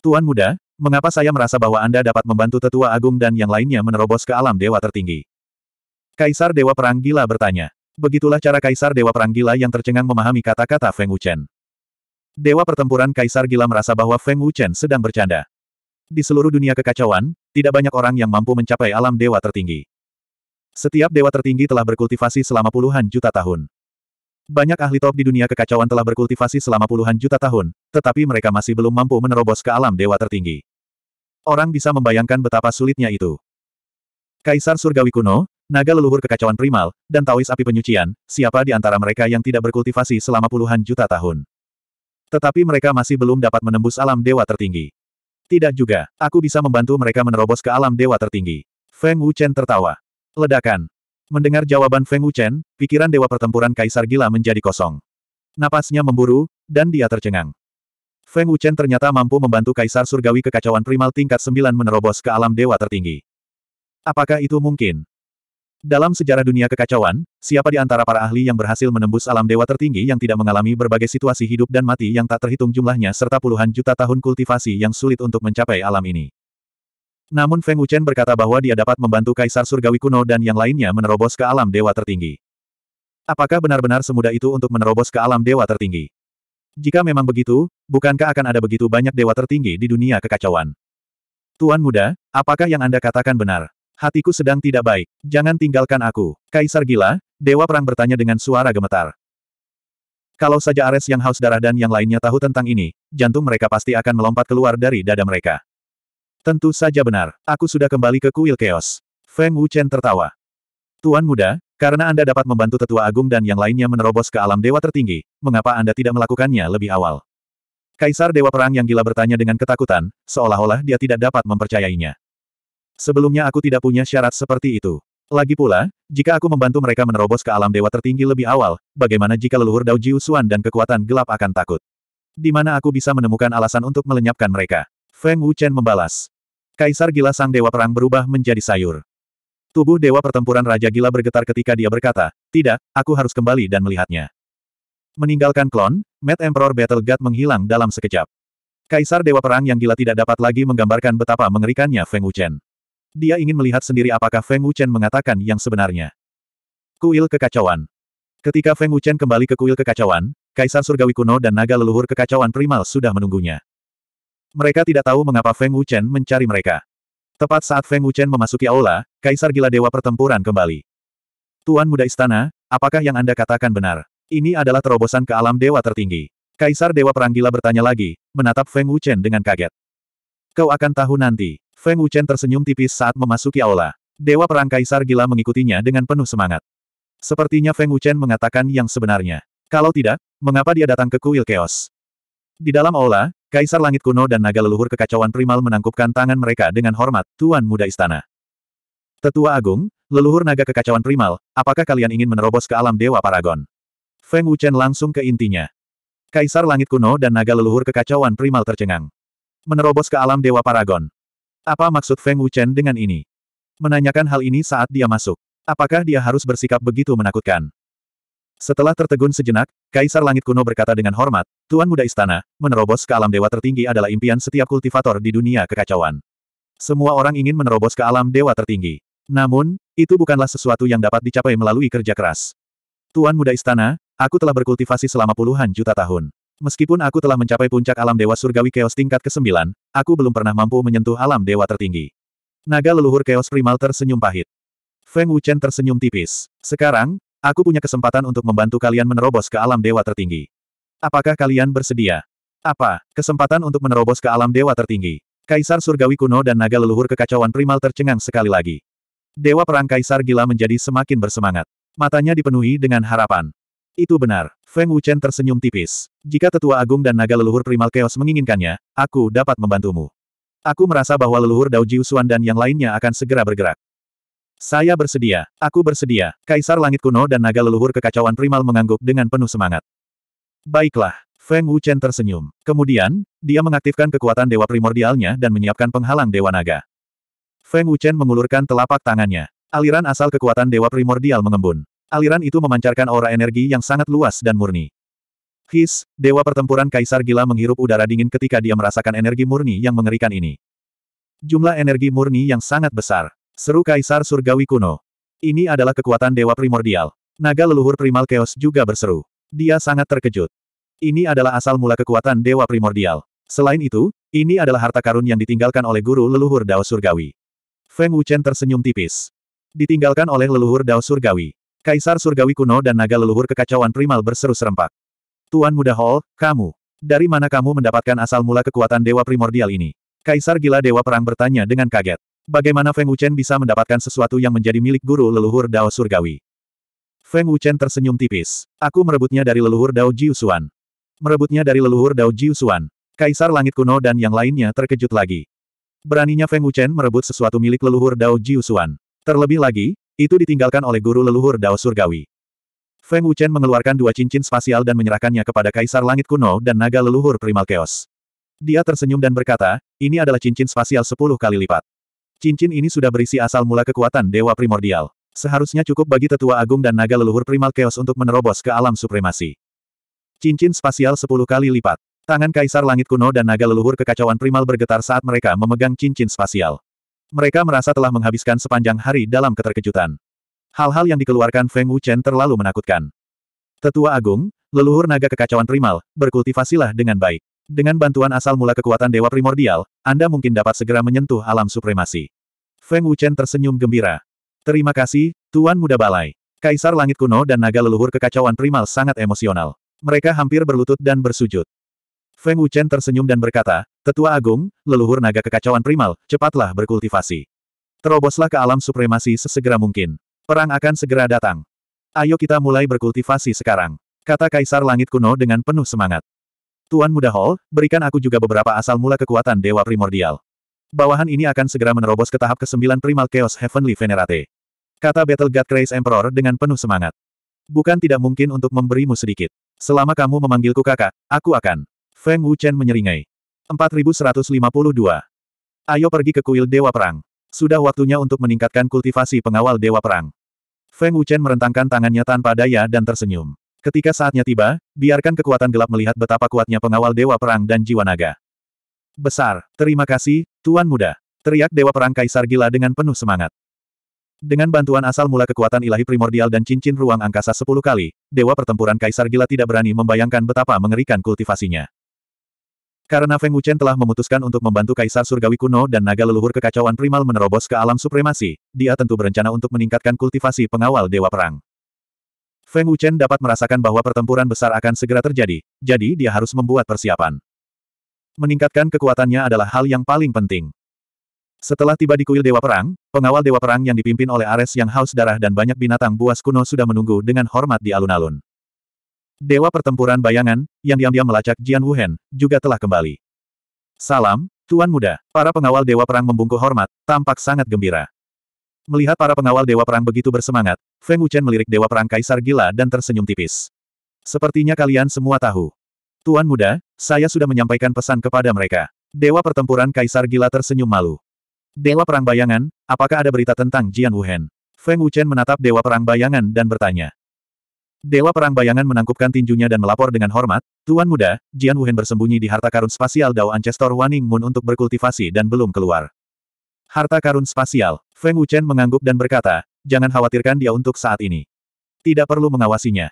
Tuan muda, mengapa saya merasa bahwa Anda dapat membantu tetua agung dan yang lainnya menerobos ke alam dewa tertinggi? Kaisar Dewa Perang Gila bertanya. Begitulah cara Kaisar Dewa Perang Gila yang tercengang memahami kata-kata Feng Wuchen. Dewa pertempuran Kaisar Gila merasa bahwa Feng Wuchen sedang bercanda. Di seluruh dunia kekacauan, tidak banyak orang yang mampu mencapai alam dewa tertinggi. Setiap dewa tertinggi telah berkultivasi selama puluhan juta tahun. Banyak ahli top di dunia kekacauan telah berkultivasi selama puluhan juta tahun, tetapi mereka masih belum mampu menerobos ke alam dewa tertinggi. Orang bisa membayangkan betapa sulitnya itu. Kaisar Surgawi kuno, naga leluhur kekacauan primal, dan Taois api penyucian, siapa di antara mereka yang tidak berkultivasi selama puluhan juta tahun. Tetapi mereka masih belum dapat menembus alam dewa tertinggi. Tidak juga, aku bisa membantu mereka menerobos ke alam dewa tertinggi. Feng Wuchen tertawa. Ledakan. Mendengar jawaban Feng Wuchen, pikiran Dewa Pertempuran Kaisar Gila menjadi kosong. Napasnya memburu, dan dia tercengang. Feng Wuchen ternyata mampu membantu Kaisar Surgawi Kekacauan Primal tingkat 9 menerobos ke alam Dewa tertinggi. Apakah itu mungkin? Dalam sejarah dunia kekacauan, siapa di antara para ahli yang berhasil menembus alam dewa tertinggi yang tidak mengalami berbagai situasi hidup dan mati yang tak terhitung jumlahnya serta puluhan juta tahun kultivasi yang sulit untuk mencapai alam ini? Namun Feng Wuchen berkata bahwa dia dapat membantu Kaisar Surgawi kuno dan yang lainnya menerobos ke alam dewa tertinggi. Apakah benar-benar semudah itu untuk menerobos ke alam dewa tertinggi? Jika memang begitu, bukankah akan ada begitu banyak dewa tertinggi di dunia kekacauan? Tuan muda, apakah yang Anda katakan benar? Hatiku sedang tidak baik. Jangan tinggalkan aku. Kaisar gila, Dewa Perang bertanya dengan suara gemetar. Kalau saja Ares yang haus darah dan yang lainnya tahu tentang ini, jantung mereka pasti akan melompat keluar dari dada mereka. Tentu saja benar, aku sudah kembali ke kuil keos. Feng Wuchen tertawa. Tuan muda, karena Anda dapat membantu tetua agung dan yang lainnya menerobos ke alam dewa tertinggi, mengapa Anda tidak melakukannya lebih awal? Kaisar Dewa Perang yang gila bertanya dengan ketakutan, seolah-olah dia tidak dapat mempercayainya. Sebelumnya aku tidak punya syarat seperti itu. Lagi pula, jika aku membantu mereka menerobos ke alam dewa tertinggi lebih awal, bagaimana jika leluhur Dao Jiusuan dan kekuatan gelap akan takut? Di mana aku bisa menemukan alasan untuk melenyapkan mereka? Feng Wuchen membalas. Kaisar gila sang dewa perang berubah menjadi sayur. Tubuh dewa pertempuran Raja Gila bergetar ketika dia berkata, tidak, aku harus kembali dan melihatnya. Meninggalkan klon, Mad Emperor Battle God menghilang dalam sekejap. Kaisar Dewa Perang yang gila tidak dapat lagi menggambarkan betapa mengerikannya Feng Wuchen. Dia ingin melihat sendiri apakah Feng Wuchen mengatakan yang sebenarnya. Kuil Kekacauan Ketika Feng Wuchen kembali ke Kuil Kekacauan, Kaisar Surgawi kuno dan naga leluhur kekacauan primal sudah menunggunya. Mereka tidak tahu mengapa Feng Wuchen mencari mereka. Tepat saat Feng Wuchen memasuki aula, Kaisar Gila Dewa Pertempuran kembali. Tuan Muda Istana, apakah yang Anda katakan benar? Ini adalah terobosan ke alam dewa tertinggi. Kaisar Dewa Perang Gila bertanya lagi, menatap Feng Wuchen dengan kaget. Kau akan tahu nanti. Feng Wuchen tersenyum tipis saat memasuki aula. Dewa Perang Kaisar Gila mengikutinya dengan penuh semangat. Sepertinya Feng Wuchen mengatakan yang sebenarnya. Kalau tidak, mengapa dia datang ke kuil Chaos? Di dalam aula, Kaisar Langit Kuno dan Naga Leluhur Kekacauan Primal menangkupkan tangan mereka dengan hormat, Tuan Muda Istana. Tetua Agung, Leluhur Naga Kekacauan Primal, apakah kalian ingin menerobos ke alam Dewa Paragon? Feng Wuchen langsung ke intinya. Kaisar Langit Kuno dan Naga Leluhur Kekacauan Primal tercengang. Menerobos ke alam Dewa Paragon. Apa maksud Feng Wuchen dengan ini? Menanyakan hal ini saat dia masuk. Apakah dia harus bersikap begitu menakutkan? Setelah tertegun sejenak, Kaisar Langit Kuno berkata dengan hormat, Tuan Muda Istana, menerobos ke alam dewa tertinggi adalah impian setiap kultivator di dunia kekacauan. Semua orang ingin menerobos ke alam dewa tertinggi. Namun, itu bukanlah sesuatu yang dapat dicapai melalui kerja keras. Tuan Muda Istana, aku telah berkultivasi selama puluhan juta tahun. Meskipun aku telah mencapai puncak alam dewa surgawi keos tingkat ke-9, aku belum pernah mampu menyentuh alam dewa tertinggi. Naga leluhur keos primal tersenyum pahit. Feng Wuchen tersenyum tipis. Sekarang, Aku punya kesempatan untuk membantu kalian menerobos ke alam dewa tertinggi. Apakah kalian bersedia? Apa, kesempatan untuk menerobos ke alam dewa tertinggi? Kaisar Surgawi kuno dan naga leluhur kekacauan primal tercengang sekali lagi. Dewa Perang Kaisar Gila menjadi semakin bersemangat. Matanya dipenuhi dengan harapan. Itu benar, Feng Wuchen tersenyum tipis. Jika tetua agung dan naga leluhur primal chaos menginginkannya, aku dapat membantumu. Aku merasa bahwa leluhur Dao Jiusuan dan yang lainnya akan segera bergerak. Saya bersedia, aku bersedia. Kaisar Langit Kuno dan naga leluhur kekacauan primal mengangguk dengan penuh semangat. Baiklah, Feng Wuchen tersenyum. Kemudian, dia mengaktifkan kekuatan dewa primordialnya dan menyiapkan penghalang dewa naga. Feng Wuchen mengulurkan telapak tangannya. Aliran asal kekuatan dewa primordial mengembun. Aliran itu memancarkan aura energi yang sangat luas dan murni. His, dewa pertempuran kaisar gila menghirup udara dingin ketika dia merasakan energi murni yang mengerikan ini. Jumlah energi murni yang sangat besar. Seru Kaisar Surgawi kuno. Ini adalah kekuatan Dewa Primordial. Naga leluhur primal Chaos juga berseru. Dia sangat terkejut. Ini adalah asal mula kekuatan Dewa Primordial. Selain itu, ini adalah harta karun yang ditinggalkan oleh guru leluhur Dao Surgawi. Feng Wuchen tersenyum tipis. Ditinggalkan oleh leluhur Dao Surgawi. Kaisar Surgawi kuno dan naga leluhur kekacauan primal berseru serempak. Tuan Muda Hall, kamu. Dari mana kamu mendapatkan asal mula kekuatan Dewa Primordial ini? Kaisar Gila Dewa Perang bertanya dengan kaget. Bagaimana Feng Wuchen bisa mendapatkan sesuatu yang menjadi milik guru leluhur Dao Surgawi? Feng Wuchen tersenyum tipis. Aku merebutnya dari leluhur Dao Jiusuan. Merebutnya dari leluhur Dao Jiusuan. Kaisar Langit Kuno dan yang lainnya terkejut lagi. Beraninya Feng Wuchen merebut sesuatu milik leluhur Dao Jiusuan. Terlebih lagi, itu ditinggalkan oleh guru leluhur Dao Surgawi. Feng Wuchen mengeluarkan dua cincin spasial dan menyerahkannya kepada Kaisar Langit Kuno dan naga leluhur Primal Chaos. Dia tersenyum dan berkata, ini adalah cincin spasial sepuluh kali lipat. Cincin ini sudah berisi asal mula kekuatan Dewa Primordial. Seharusnya cukup bagi tetua agung dan naga leluhur primal chaos untuk menerobos ke alam supremasi. Cincin spasial sepuluh kali lipat. Tangan kaisar langit kuno dan naga leluhur kekacauan primal bergetar saat mereka memegang cincin spasial. Mereka merasa telah menghabiskan sepanjang hari dalam keterkejutan. Hal-hal yang dikeluarkan Feng Wuchen terlalu menakutkan. Tetua Agung, leluhur naga kekacauan primal, berkultivasilah dengan baik. Dengan bantuan asal mula kekuatan Dewa Primordial, Anda mungkin dapat segera menyentuh alam supremasi. Feng Wuchen tersenyum gembira. Terima kasih, Tuan Muda Balai. Kaisar Langit Kuno dan naga leluhur kekacauan primal sangat emosional. Mereka hampir berlutut dan bersujud. Feng Wuchen tersenyum dan berkata, Tetua Agung, leluhur naga kekacauan primal, cepatlah berkultivasi. Teroboslah ke alam supremasi sesegera mungkin. Perang akan segera datang. Ayo kita mulai berkultivasi sekarang. Kata Kaisar Langit Kuno dengan penuh semangat. Tuan Muda Hall, berikan aku juga beberapa asal mula kekuatan Dewa Primordial. Bawahan ini akan segera menerobos ke tahap ke-9 Primal Chaos Heavenly Venerate. Kata Battle God Grace Emperor dengan penuh semangat. Bukan tidak mungkin untuk memberimu sedikit. Selama kamu memanggilku kakak, aku akan. Feng Wuchen menyeringai. 4152. Ayo pergi ke kuil Dewa Perang. Sudah waktunya untuk meningkatkan kultivasi pengawal Dewa Perang. Feng Wuchen merentangkan tangannya tanpa daya dan tersenyum. Ketika saatnya tiba, biarkan kekuatan gelap melihat betapa kuatnya pengawal Dewa Perang dan Jiwa Naga. Besar, terima kasih, Tuan Muda. Teriak Dewa Perang Kaisar Gila dengan penuh semangat. Dengan bantuan asal mula kekuatan ilahi primordial dan cincin ruang angkasa sepuluh kali, Dewa Pertempuran Kaisar Gila tidak berani membayangkan betapa mengerikan kultivasinya. Karena Feng Wuchen telah memutuskan untuk membantu Kaisar Surgawi kuno dan naga leluhur kekacauan primal menerobos ke alam supremasi, dia tentu berencana untuk meningkatkan kultivasi pengawal Dewa Perang. Feng Wuchen dapat merasakan bahwa pertempuran besar akan segera terjadi, jadi dia harus membuat persiapan. Meningkatkan kekuatannya adalah hal yang paling penting. Setelah tiba di kuil Dewa Perang, pengawal Dewa Perang yang dipimpin oleh Ares yang haus darah dan banyak binatang buas kuno sudah menunggu dengan hormat di alun-alun. Dewa pertempuran bayangan, yang diam-diam melacak Jian Wuhen, juga telah kembali. Salam, Tuan Muda. Para pengawal Dewa Perang membungkuk hormat, tampak sangat gembira. Melihat para pengawal Dewa Perang begitu bersemangat, Feng Wuchen melirik Dewa Perang Kaisar Gila dan tersenyum tipis. Sepertinya kalian semua tahu. Tuan muda, saya sudah menyampaikan pesan kepada mereka. Dewa pertempuran Kaisar Gila tersenyum malu. Dewa Perang Bayangan, apakah ada berita tentang Jian Wuhen? Feng Wuchen menatap Dewa Perang Bayangan dan bertanya. Dewa Perang Bayangan menangkupkan tinjunya dan melapor dengan hormat, Tuan Muda, Jian Wuhen bersembunyi di harta karun spasial Dao Ancestor Waning Moon untuk berkultivasi dan belum keluar. Harta karun spasial. Feng Wuchen mengangguk dan berkata, jangan khawatirkan dia untuk saat ini. Tidak perlu mengawasinya.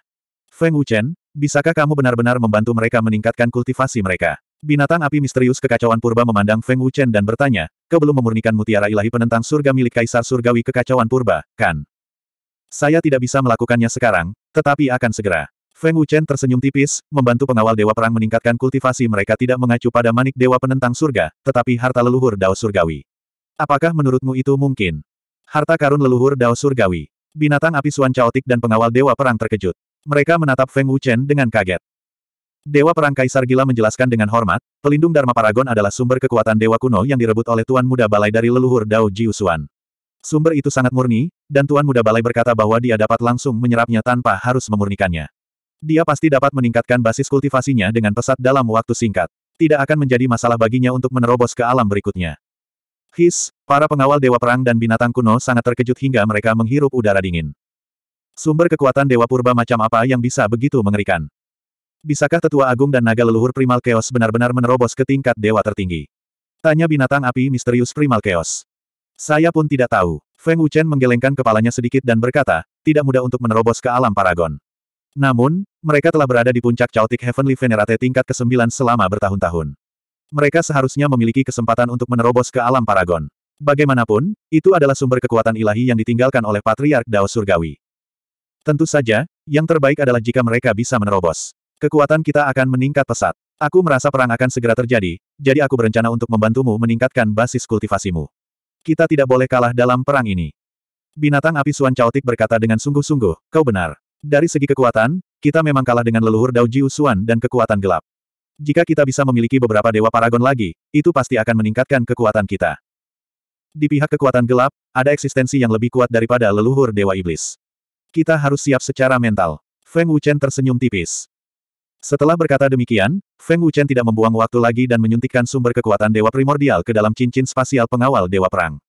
Feng Wuchen, bisakah kamu benar-benar membantu mereka meningkatkan kultivasi mereka? Binatang api misterius kekacauan purba memandang Feng Wuchen dan bertanya, kau belum memurnikan mutiara ilahi penentang surga milik Kaisar Surgawi kekacauan purba, kan? Saya tidak bisa melakukannya sekarang, tetapi akan segera. Feng Wuchen tersenyum tipis, membantu pengawal Dewa Perang meningkatkan kultivasi mereka tidak mengacu pada manik Dewa Penentang Surga, tetapi harta leluhur Dao Surgawi. Apakah menurutmu itu mungkin? Harta karun leluhur Dao Surgawi. Binatang api Suan Chaotik dan pengawal Dewa Perang terkejut. Mereka menatap Feng Wuchen dengan kaget. Dewa Perang Kaisar Gila menjelaskan dengan hormat, pelindung Dharma Paragon adalah sumber kekuatan Dewa kuno yang direbut oleh Tuan Muda Balai dari leluhur Dao Jiusuan. Sumber itu sangat murni, dan Tuan Muda Balai berkata bahwa dia dapat langsung menyerapnya tanpa harus memurnikannya. Dia pasti dapat meningkatkan basis kultivasinya dengan pesat dalam waktu singkat. Tidak akan menjadi masalah baginya untuk menerobos ke alam berikutnya. His, para pengawal Dewa Perang dan binatang kuno sangat terkejut hingga mereka menghirup udara dingin. Sumber kekuatan Dewa Purba macam apa yang bisa begitu mengerikan? Bisakah tetua agung dan naga leluhur primal chaos benar-benar menerobos ke tingkat dewa tertinggi? Tanya binatang api misterius primal chaos. Saya pun tidak tahu. Feng Wuchen menggelengkan kepalanya sedikit dan berkata, tidak mudah untuk menerobos ke alam paragon. Namun, mereka telah berada di puncak Chaotic Heavenly Venerate tingkat ke-9 selama bertahun-tahun. Mereka seharusnya memiliki kesempatan untuk menerobos ke alam paragon. Bagaimanapun, itu adalah sumber kekuatan ilahi yang ditinggalkan oleh Patriark Dao Surgawi. Tentu saja, yang terbaik adalah jika mereka bisa menerobos. Kekuatan kita akan meningkat pesat. Aku merasa perang akan segera terjadi, jadi aku berencana untuk membantumu meningkatkan basis kultivasimu. Kita tidak boleh kalah dalam perang ini. Binatang api Suan Chaotik berkata dengan sungguh-sungguh, kau benar. Dari segi kekuatan, kita memang kalah dengan leluhur Dao Jiu Suan dan kekuatan gelap. Jika kita bisa memiliki beberapa dewa paragon lagi, itu pasti akan meningkatkan kekuatan kita. Di pihak kekuatan gelap, ada eksistensi yang lebih kuat daripada leluhur dewa iblis. Kita harus siap secara mental. Feng Wuchen tersenyum tipis. Setelah berkata demikian, Feng Wuchen tidak membuang waktu lagi dan menyuntikkan sumber kekuatan dewa primordial ke dalam cincin spasial pengawal dewa perang.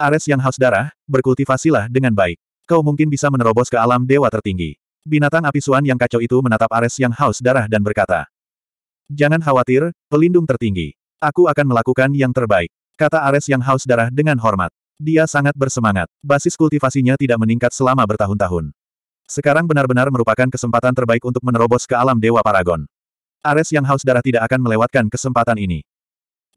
Ares yang haus darah, berkultivasilah dengan baik. Kau mungkin bisa menerobos ke alam dewa tertinggi. Binatang api suan yang kacau itu menatap Ares yang haus darah dan berkata, Jangan khawatir, pelindung tertinggi. Aku akan melakukan yang terbaik, kata Ares yang haus darah dengan hormat. Dia sangat bersemangat. Basis kultivasinya tidak meningkat selama bertahun-tahun. Sekarang benar-benar merupakan kesempatan terbaik untuk menerobos ke alam Dewa Paragon. Ares yang haus darah tidak akan melewatkan kesempatan ini.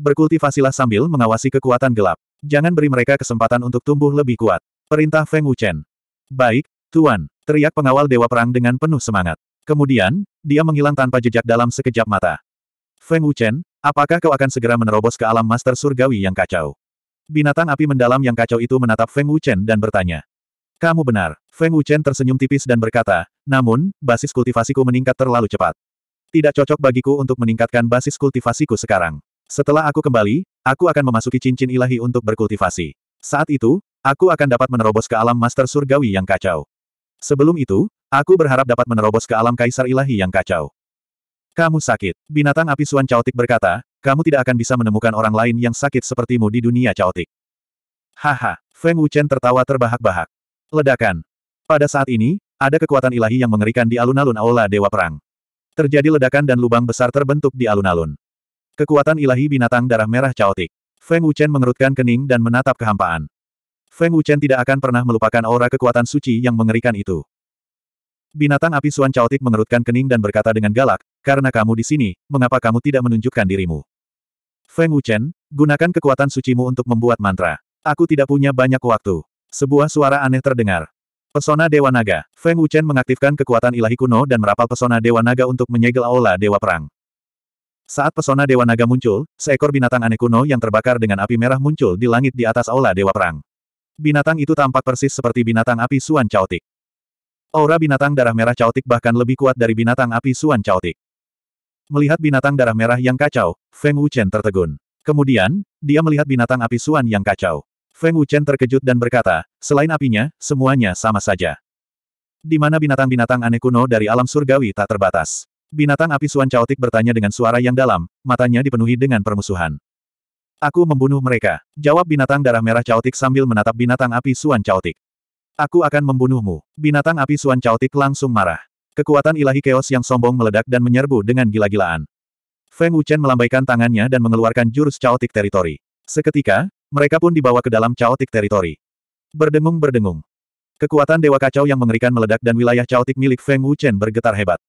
Berkultivasilah sambil mengawasi kekuatan gelap. Jangan beri mereka kesempatan untuk tumbuh lebih kuat. Perintah Feng Wuchen. Baik, Tuan, teriak pengawal Dewa Perang dengan penuh semangat. Kemudian, dia menghilang tanpa jejak dalam sekejap mata. Feng Wuchen, apakah kau akan segera menerobos ke alam master surgawi yang kacau? Binatang api mendalam yang kacau itu menatap Feng Wuchen dan bertanya. Kamu benar. Feng Wuchen tersenyum tipis dan berkata, namun, basis kultivasiku meningkat terlalu cepat. Tidak cocok bagiku untuk meningkatkan basis kultivasiku sekarang. Setelah aku kembali, aku akan memasuki cincin ilahi untuk berkultivasi. Saat itu, aku akan dapat menerobos ke alam master surgawi yang kacau. Sebelum itu, Aku berharap dapat menerobos ke alam kaisar ilahi yang kacau. Kamu sakit. Binatang api Suan caotik berkata, kamu tidak akan bisa menemukan orang lain yang sakit sepertimu di dunia caotik. Haha, Feng Wuchen tertawa terbahak-bahak. Ledakan. Pada saat ini, ada kekuatan ilahi yang mengerikan di alun-alun Aula Dewa Perang. Terjadi ledakan dan lubang besar terbentuk di alun-alun. Kekuatan ilahi binatang darah merah caotik. Feng Wuchen mengerutkan kening dan menatap kehampaan. Feng Wuchen tidak akan pernah melupakan aura kekuatan suci yang mengerikan itu. Binatang api Suan Chaotik mengerutkan kening dan berkata dengan galak, karena kamu di sini, mengapa kamu tidak menunjukkan dirimu? Feng Wuchen, gunakan kekuatan sucimu untuk membuat mantra. Aku tidak punya banyak waktu. Sebuah suara aneh terdengar. Pesona Dewa Naga. Feng Wuchen mengaktifkan kekuatan ilahi kuno dan merapal pesona Dewa Naga untuk menyegel aula Dewa Perang. Saat pesona Dewa Naga muncul, seekor binatang aneh kuno yang terbakar dengan api merah muncul di langit di atas aula Dewa Perang. Binatang itu tampak persis seperti binatang api Suan Chaotik. Aura binatang darah merah caotik bahkan lebih kuat dari binatang api suan caotik. Melihat binatang darah merah yang kacau, Feng Wuchen tertegun. Kemudian, dia melihat binatang api suan yang kacau. Feng Wuchen terkejut dan berkata, selain apinya, semuanya sama saja. Di mana binatang-binatang aneh kuno dari alam surgawi tak terbatas. Binatang api suan caotik bertanya dengan suara yang dalam, matanya dipenuhi dengan permusuhan. Aku membunuh mereka, jawab binatang darah merah caotik sambil menatap binatang api suan caotik. Aku akan membunuhmu. Binatang api Suan Chaotik langsung marah. Kekuatan ilahi keos yang sombong meledak dan menyerbu dengan gila-gilaan. Feng Wuchen melambaikan tangannya dan mengeluarkan jurus Caotik teritori. Seketika, mereka pun dibawa ke dalam Caotik teritori. Berdengung-berdengung. Kekuatan Dewa Kacau yang mengerikan meledak dan wilayah Caotik milik Feng Wuchen bergetar hebat.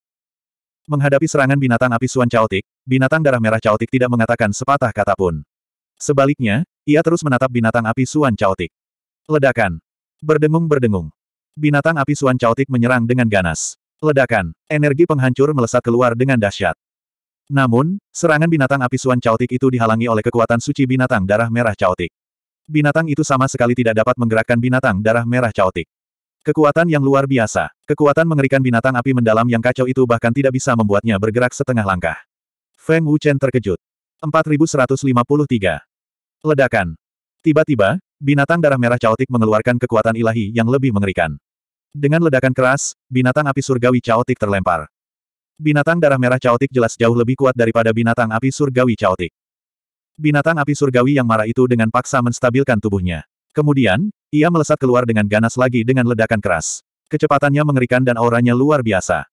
Menghadapi serangan binatang api Suan Caotik, binatang darah merah Caotik tidak mengatakan sepatah kata pun. Sebaliknya, ia terus menatap binatang api Suan Caotik. Ledakan. Berdengung-berdengung. Binatang api Suan Caotik menyerang dengan ganas. Ledakan, energi penghancur melesat keluar dengan dahsyat. Namun, serangan binatang api Suan Caotik itu dihalangi oleh kekuatan suci binatang darah merah Caotik. Binatang itu sama sekali tidak dapat menggerakkan binatang darah merah Caotik. Kekuatan yang luar biasa, kekuatan mengerikan binatang api mendalam yang kacau itu bahkan tidak bisa membuatnya bergerak setengah langkah. Feng Wuchen terkejut. 4153. Ledakan. Tiba-tiba, Binatang darah merah caotik mengeluarkan kekuatan ilahi yang lebih mengerikan. Dengan ledakan keras, binatang api surgawi caotik terlempar. Binatang darah merah caotik jelas jauh lebih kuat daripada binatang api surgawi caotik. Binatang api surgawi yang marah itu dengan paksa menstabilkan tubuhnya. Kemudian, ia melesat keluar dengan ganas lagi dengan ledakan keras. Kecepatannya mengerikan dan auranya luar biasa.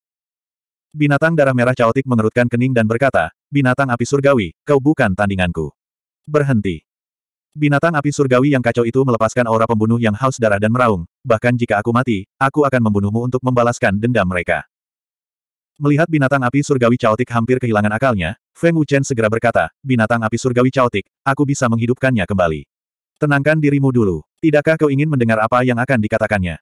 Binatang darah merah caotik mengerutkan kening dan berkata, Binatang api surgawi, kau bukan tandinganku. Berhenti. Binatang api surgawi yang kacau itu melepaskan aura pembunuh yang haus darah dan meraung. Bahkan jika aku mati, aku akan membunuhmu untuk membalaskan dendam mereka. Melihat binatang api surgawi caotik hampir kehilangan akalnya, Feng Wuchen segera berkata, binatang api surgawi caotik, aku bisa menghidupkannya kembali. Tenangkan dirimu dulu. Tidakkah kau ingin mendengar apa yang akan dikatakannya?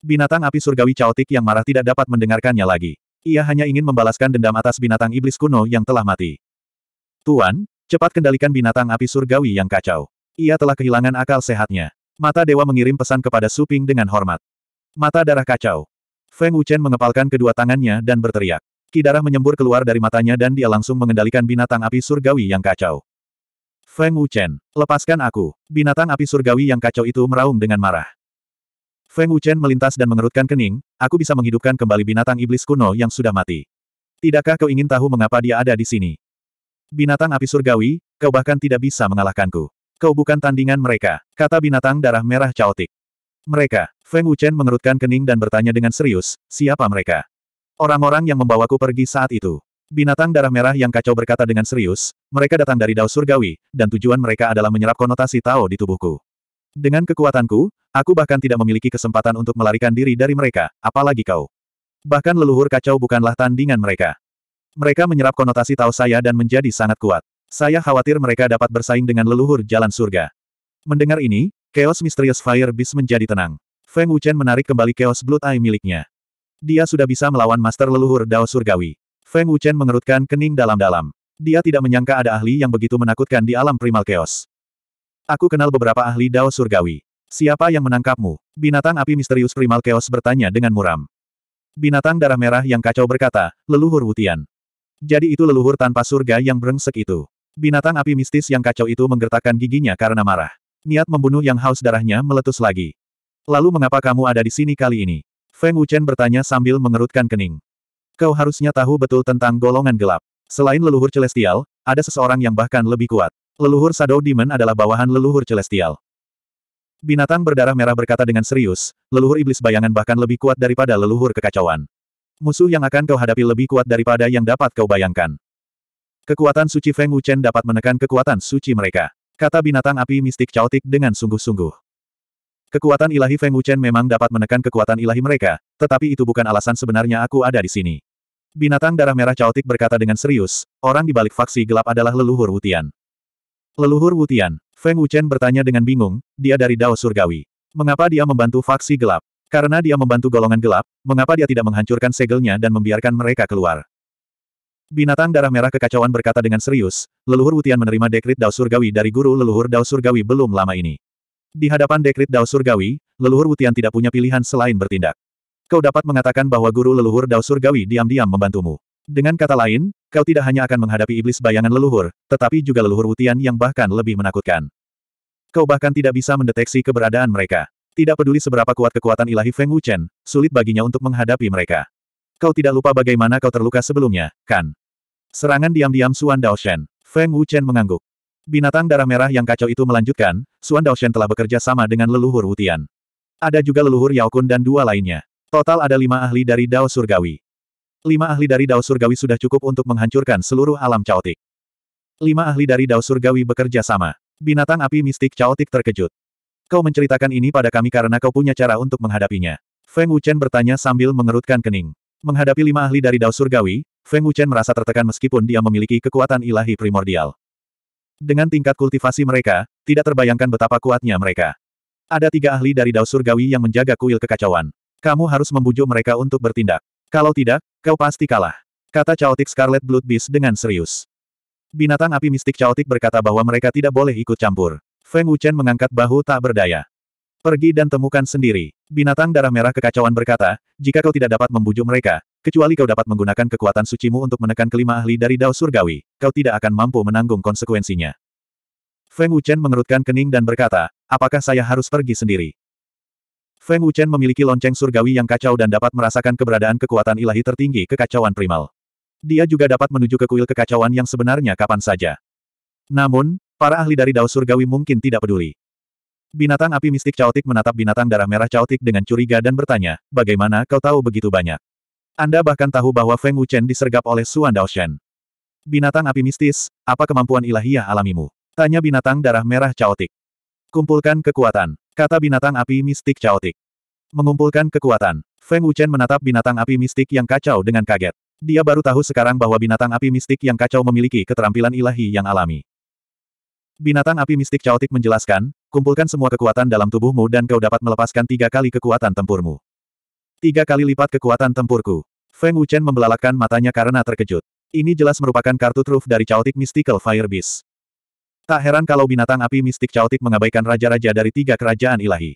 Binatang api surgawi caotik yang marah tidak dapat mendengarkannya lagi. Ia hanya ingin membalaskan dendam atas binatang iblis kuno yang telah mati. Tuan, cepat kendalikan binatang api surgawi yang kacau. Ia telah kehilangan akal sehatnya. Mata Dewa mengirim pesan kepada Su Ping dengan hormat. Mata darah kacau. Feng Wuchen mengepalkan kedua tangannya dan berteriak. Darah menyembur keluar dari matanya dan dia langsung mengendalikan binatang api surgawi yang kacau. Feng Wuchen, lepaskan aku. Binatang api surgawi yang kacau itu meraung dengan marah. Feng Wuchen melintas dan mengerutkan kening, aku bisa menghidupkan kembali binatang iblis kuno yang sudah mati. Tidakkah kau ingin tahu mengapa dia ada di sini? Binatang api surgawi, kau bahkan tidak bisa mengalahkanku. Kau bukan tandingan mereka, kata binatang darah merah caotik. Mereka, Feng Wuchen mengerutkan kening dan bertanya dengan serius, siapa mereka? Orang-orang yang membawaku pergi saat itu. Binatang darah merah yang kacau berkata dengan serius, mereka datang dari Dao Surgawi, dan tujuan mereka adalah menyerap konotasi Tao di tubuhku. Dengan kekuatanku, aku bahkan tidak memiliki kesempatan untuk melarikan diri dari mereka, apalagi kau. Bahkan leluhur kacau bukanlah tandingan mereka. Mereka menyerap konotasi Tao saya dan menjadi sangat kuat. Saya khawatir mereka dapat bersaing dengan leluhur jalan surga. Mendengar ini, Chaos Mysterious Fire Beast menjadi tenang. Feng Wuchen menarik kembali Chaos Blood Eye miliknya. Dia sudah bisa melawan Master Leluhur Dao Surgawi. Feng Wuchen mengerutkan kening dalam-dalam. Dia tidak menyangka ada ahli yang begitu menakutkan di alam primal Chaos. Aku kenal beberapa ahli Dao Surgawi. Siapa yang menangkapmu? Binatang api misterius primal Chaos bertanya dengan muram. Binatang darah merah yang kacau berkata, leluhur Wutian. Jadi itu leluhur tanpa surga yang brengsek itu. Binatang api mistis yang kacau itu menggertakkan giginya karena marah. Niat membunuh yang haus darahnya meletus lagi. Lalu mengapa kamu ada di sini kali ini? Feng Wuchen bertanya sambil mengerutkan kening. Kau harusnya tahu betul tentang golongan gelap. Selain leluhur celestial, ada seseorang yang bahkan lebih kuat. Leluhur Shadow Demon adalah bawahan leluhur celestial. Binatang berdarah merah berkata dengan serius, leluhur iblis bayangan bahkan lebih kuat daripada leluhur kekacauan. Musuh yang akan kau hadapi lebih kuat daripada yang dapat kau bayangkan. Kekuatan suci Feng Wuchen dapat menekan kekuatan suci mereka. Kata binatang api mistik caotik dengan sungguh-sungguh. Kekuatan ilahi Feng Wuchen memang dapat menekan kekuatan ilahi mereka, tetapi itu bukan alasan sebenarnya aku ada di sini. Binatang darah merah caotik berkata dengan serius, orang di balik faksi gelap adalah leluhur Wutian. Leluhur Wutian, Feng Wuchen bertanya dengan bingung, dia dari Dao Surgawi. Mengapa dia membantu faksi gelap? Karena dia membantu golongan gelap, mengapa dia tidak menghancurkan segelnya dan membiarkan mereka keluar? Binatang darah merah kekacauan berkata dengan serius, leluhur Wutian menerima dekrit Dao Surgawi dari guru leluhur Dao Surgawi belum lama ini. Di hadapan dekrit Dao Surgawi, leluhur Wutian tidak punya pilihan selain bertindak. Kau dapat mengatakan bahwa guru leluhur Dao Surgawi diam-diam membantumu. Dengan kata lain, kau tidak hanya akan menghadapi iblis bayangan leluhur, tetapi juga leluhur Wutian yang bahkan lebih menakutkan. Kau bahkan tidak bisa mendeteksi keberadaan mereka. Tidak peduli seberapa kuat kekuatan ilahi Feng Wuchen, sulit baginya untuk menghadapi mereka. Kau tidak lupa bagaimana kau terluka sebelumnya, kan? Serangan diam-diam Xuan Daoshen. Feng Wuchen mengangguk. Binatang darah merah yang kacau itu melanjutkan, Xuan Daoshen telah bekerja sama dengan leluhur Wutian. Ada juga leluhur Yaokun dan dua lainnya. Total ada lima ahli dari Dao Surgawi. Lima ahli dari Dao Surgawi sudah cukup untuk menghancurkan seluruh alam caotik. Lima ahli dari Dao Surgawi bekerja sama. Binatang api mistik caotik terkejut. Kau menceritakan ini pada kami karena kau punya cara untuk menghadapinya. Feng Wuchen bertanya sambil mengerutkan kening. Menghadapi lima ahli dari Dao Surgawi, Feng Wuchen merasa tertekan meskipun dia memiliki kekuatan ilahi primordial. Dengan tingkat kultivasi mereka, tidak terbayangkan betapa kuatnya mereka. Ada tiga ahli dari Dao Surgawi yang menjaga kuil kekacauan. Kamu harus membujuk mereka untuk bertindak. Kalau tidak, kau pasti kalah. Kata Chaotic Scarlet Blood Beast dengan serius. Binatang api mistik Chaotic berkata bahwa mereka tidak boleh ikut campur. Feng Wuchen mengangkat bahu tak berdaya. Pergi dan temukan sendiri. Binatang darah merah kekacauan berkata, jika kau tidak dapat membujuk mereka, kecuali kau dapat menggunakan kekuatan sucimu untuk menekan kelima ahli dari Dao Surgawi, kau tidak akan mampu menanggung konsekuensinya. Feng Wuchen mengerutkan kening dan berkata, apakah saya harus pergi sendiri? Feng Wuchen memiliki lonceng surgawi yang kacau dan dapat merasakan keberadaan kekuatan ilahi tertinggi kekacauan primal. Dia juga dapat menuju ke kuil kekacauan yang sebenarnya kapan saja. Namun, para ahli dari Dao Surgawi mungkin tidak peduli. Binatang api mistik caotik menatap binatang darah merah caotik dengan curiga dan bertanya, bagaimana kau tahu begitu banyak? Anda bahkan tahu bahwa Feng Wuchen disergap oleh Suan Daoshen. Binatang api mistis, apa kemampuan ilahiyah alamimu? Tanya binatang darah merah caotik. Kumpulkan kekuatan, kata binatang api mistik caotik. Mengumpulkan kekuatan, Feng Wuchen menatap binatang api mistik yang kacau dengan kaget. Dia baru tahu sekarang bahwa binatang api mistik yang kacau memiliki keterampilan ilahi yang alami. Binatang api mistik caotik menjelaskan, Kumpulkan semua kekuatan dalam tubuhmu dan kau dapat melepaskan tiga kali kekuatan tempurmu. Tiga kali lipat kekuatan tempurku. Feng Wuchen membelalakan matanya karena terkejut. Ini jelas merupakan kartu truf dari Chaotic Mystical Fire Beast. Tak heran kalau binatang api mistik Chaotic mengabaikan raja-raja dari tiga kerajaan ilahi.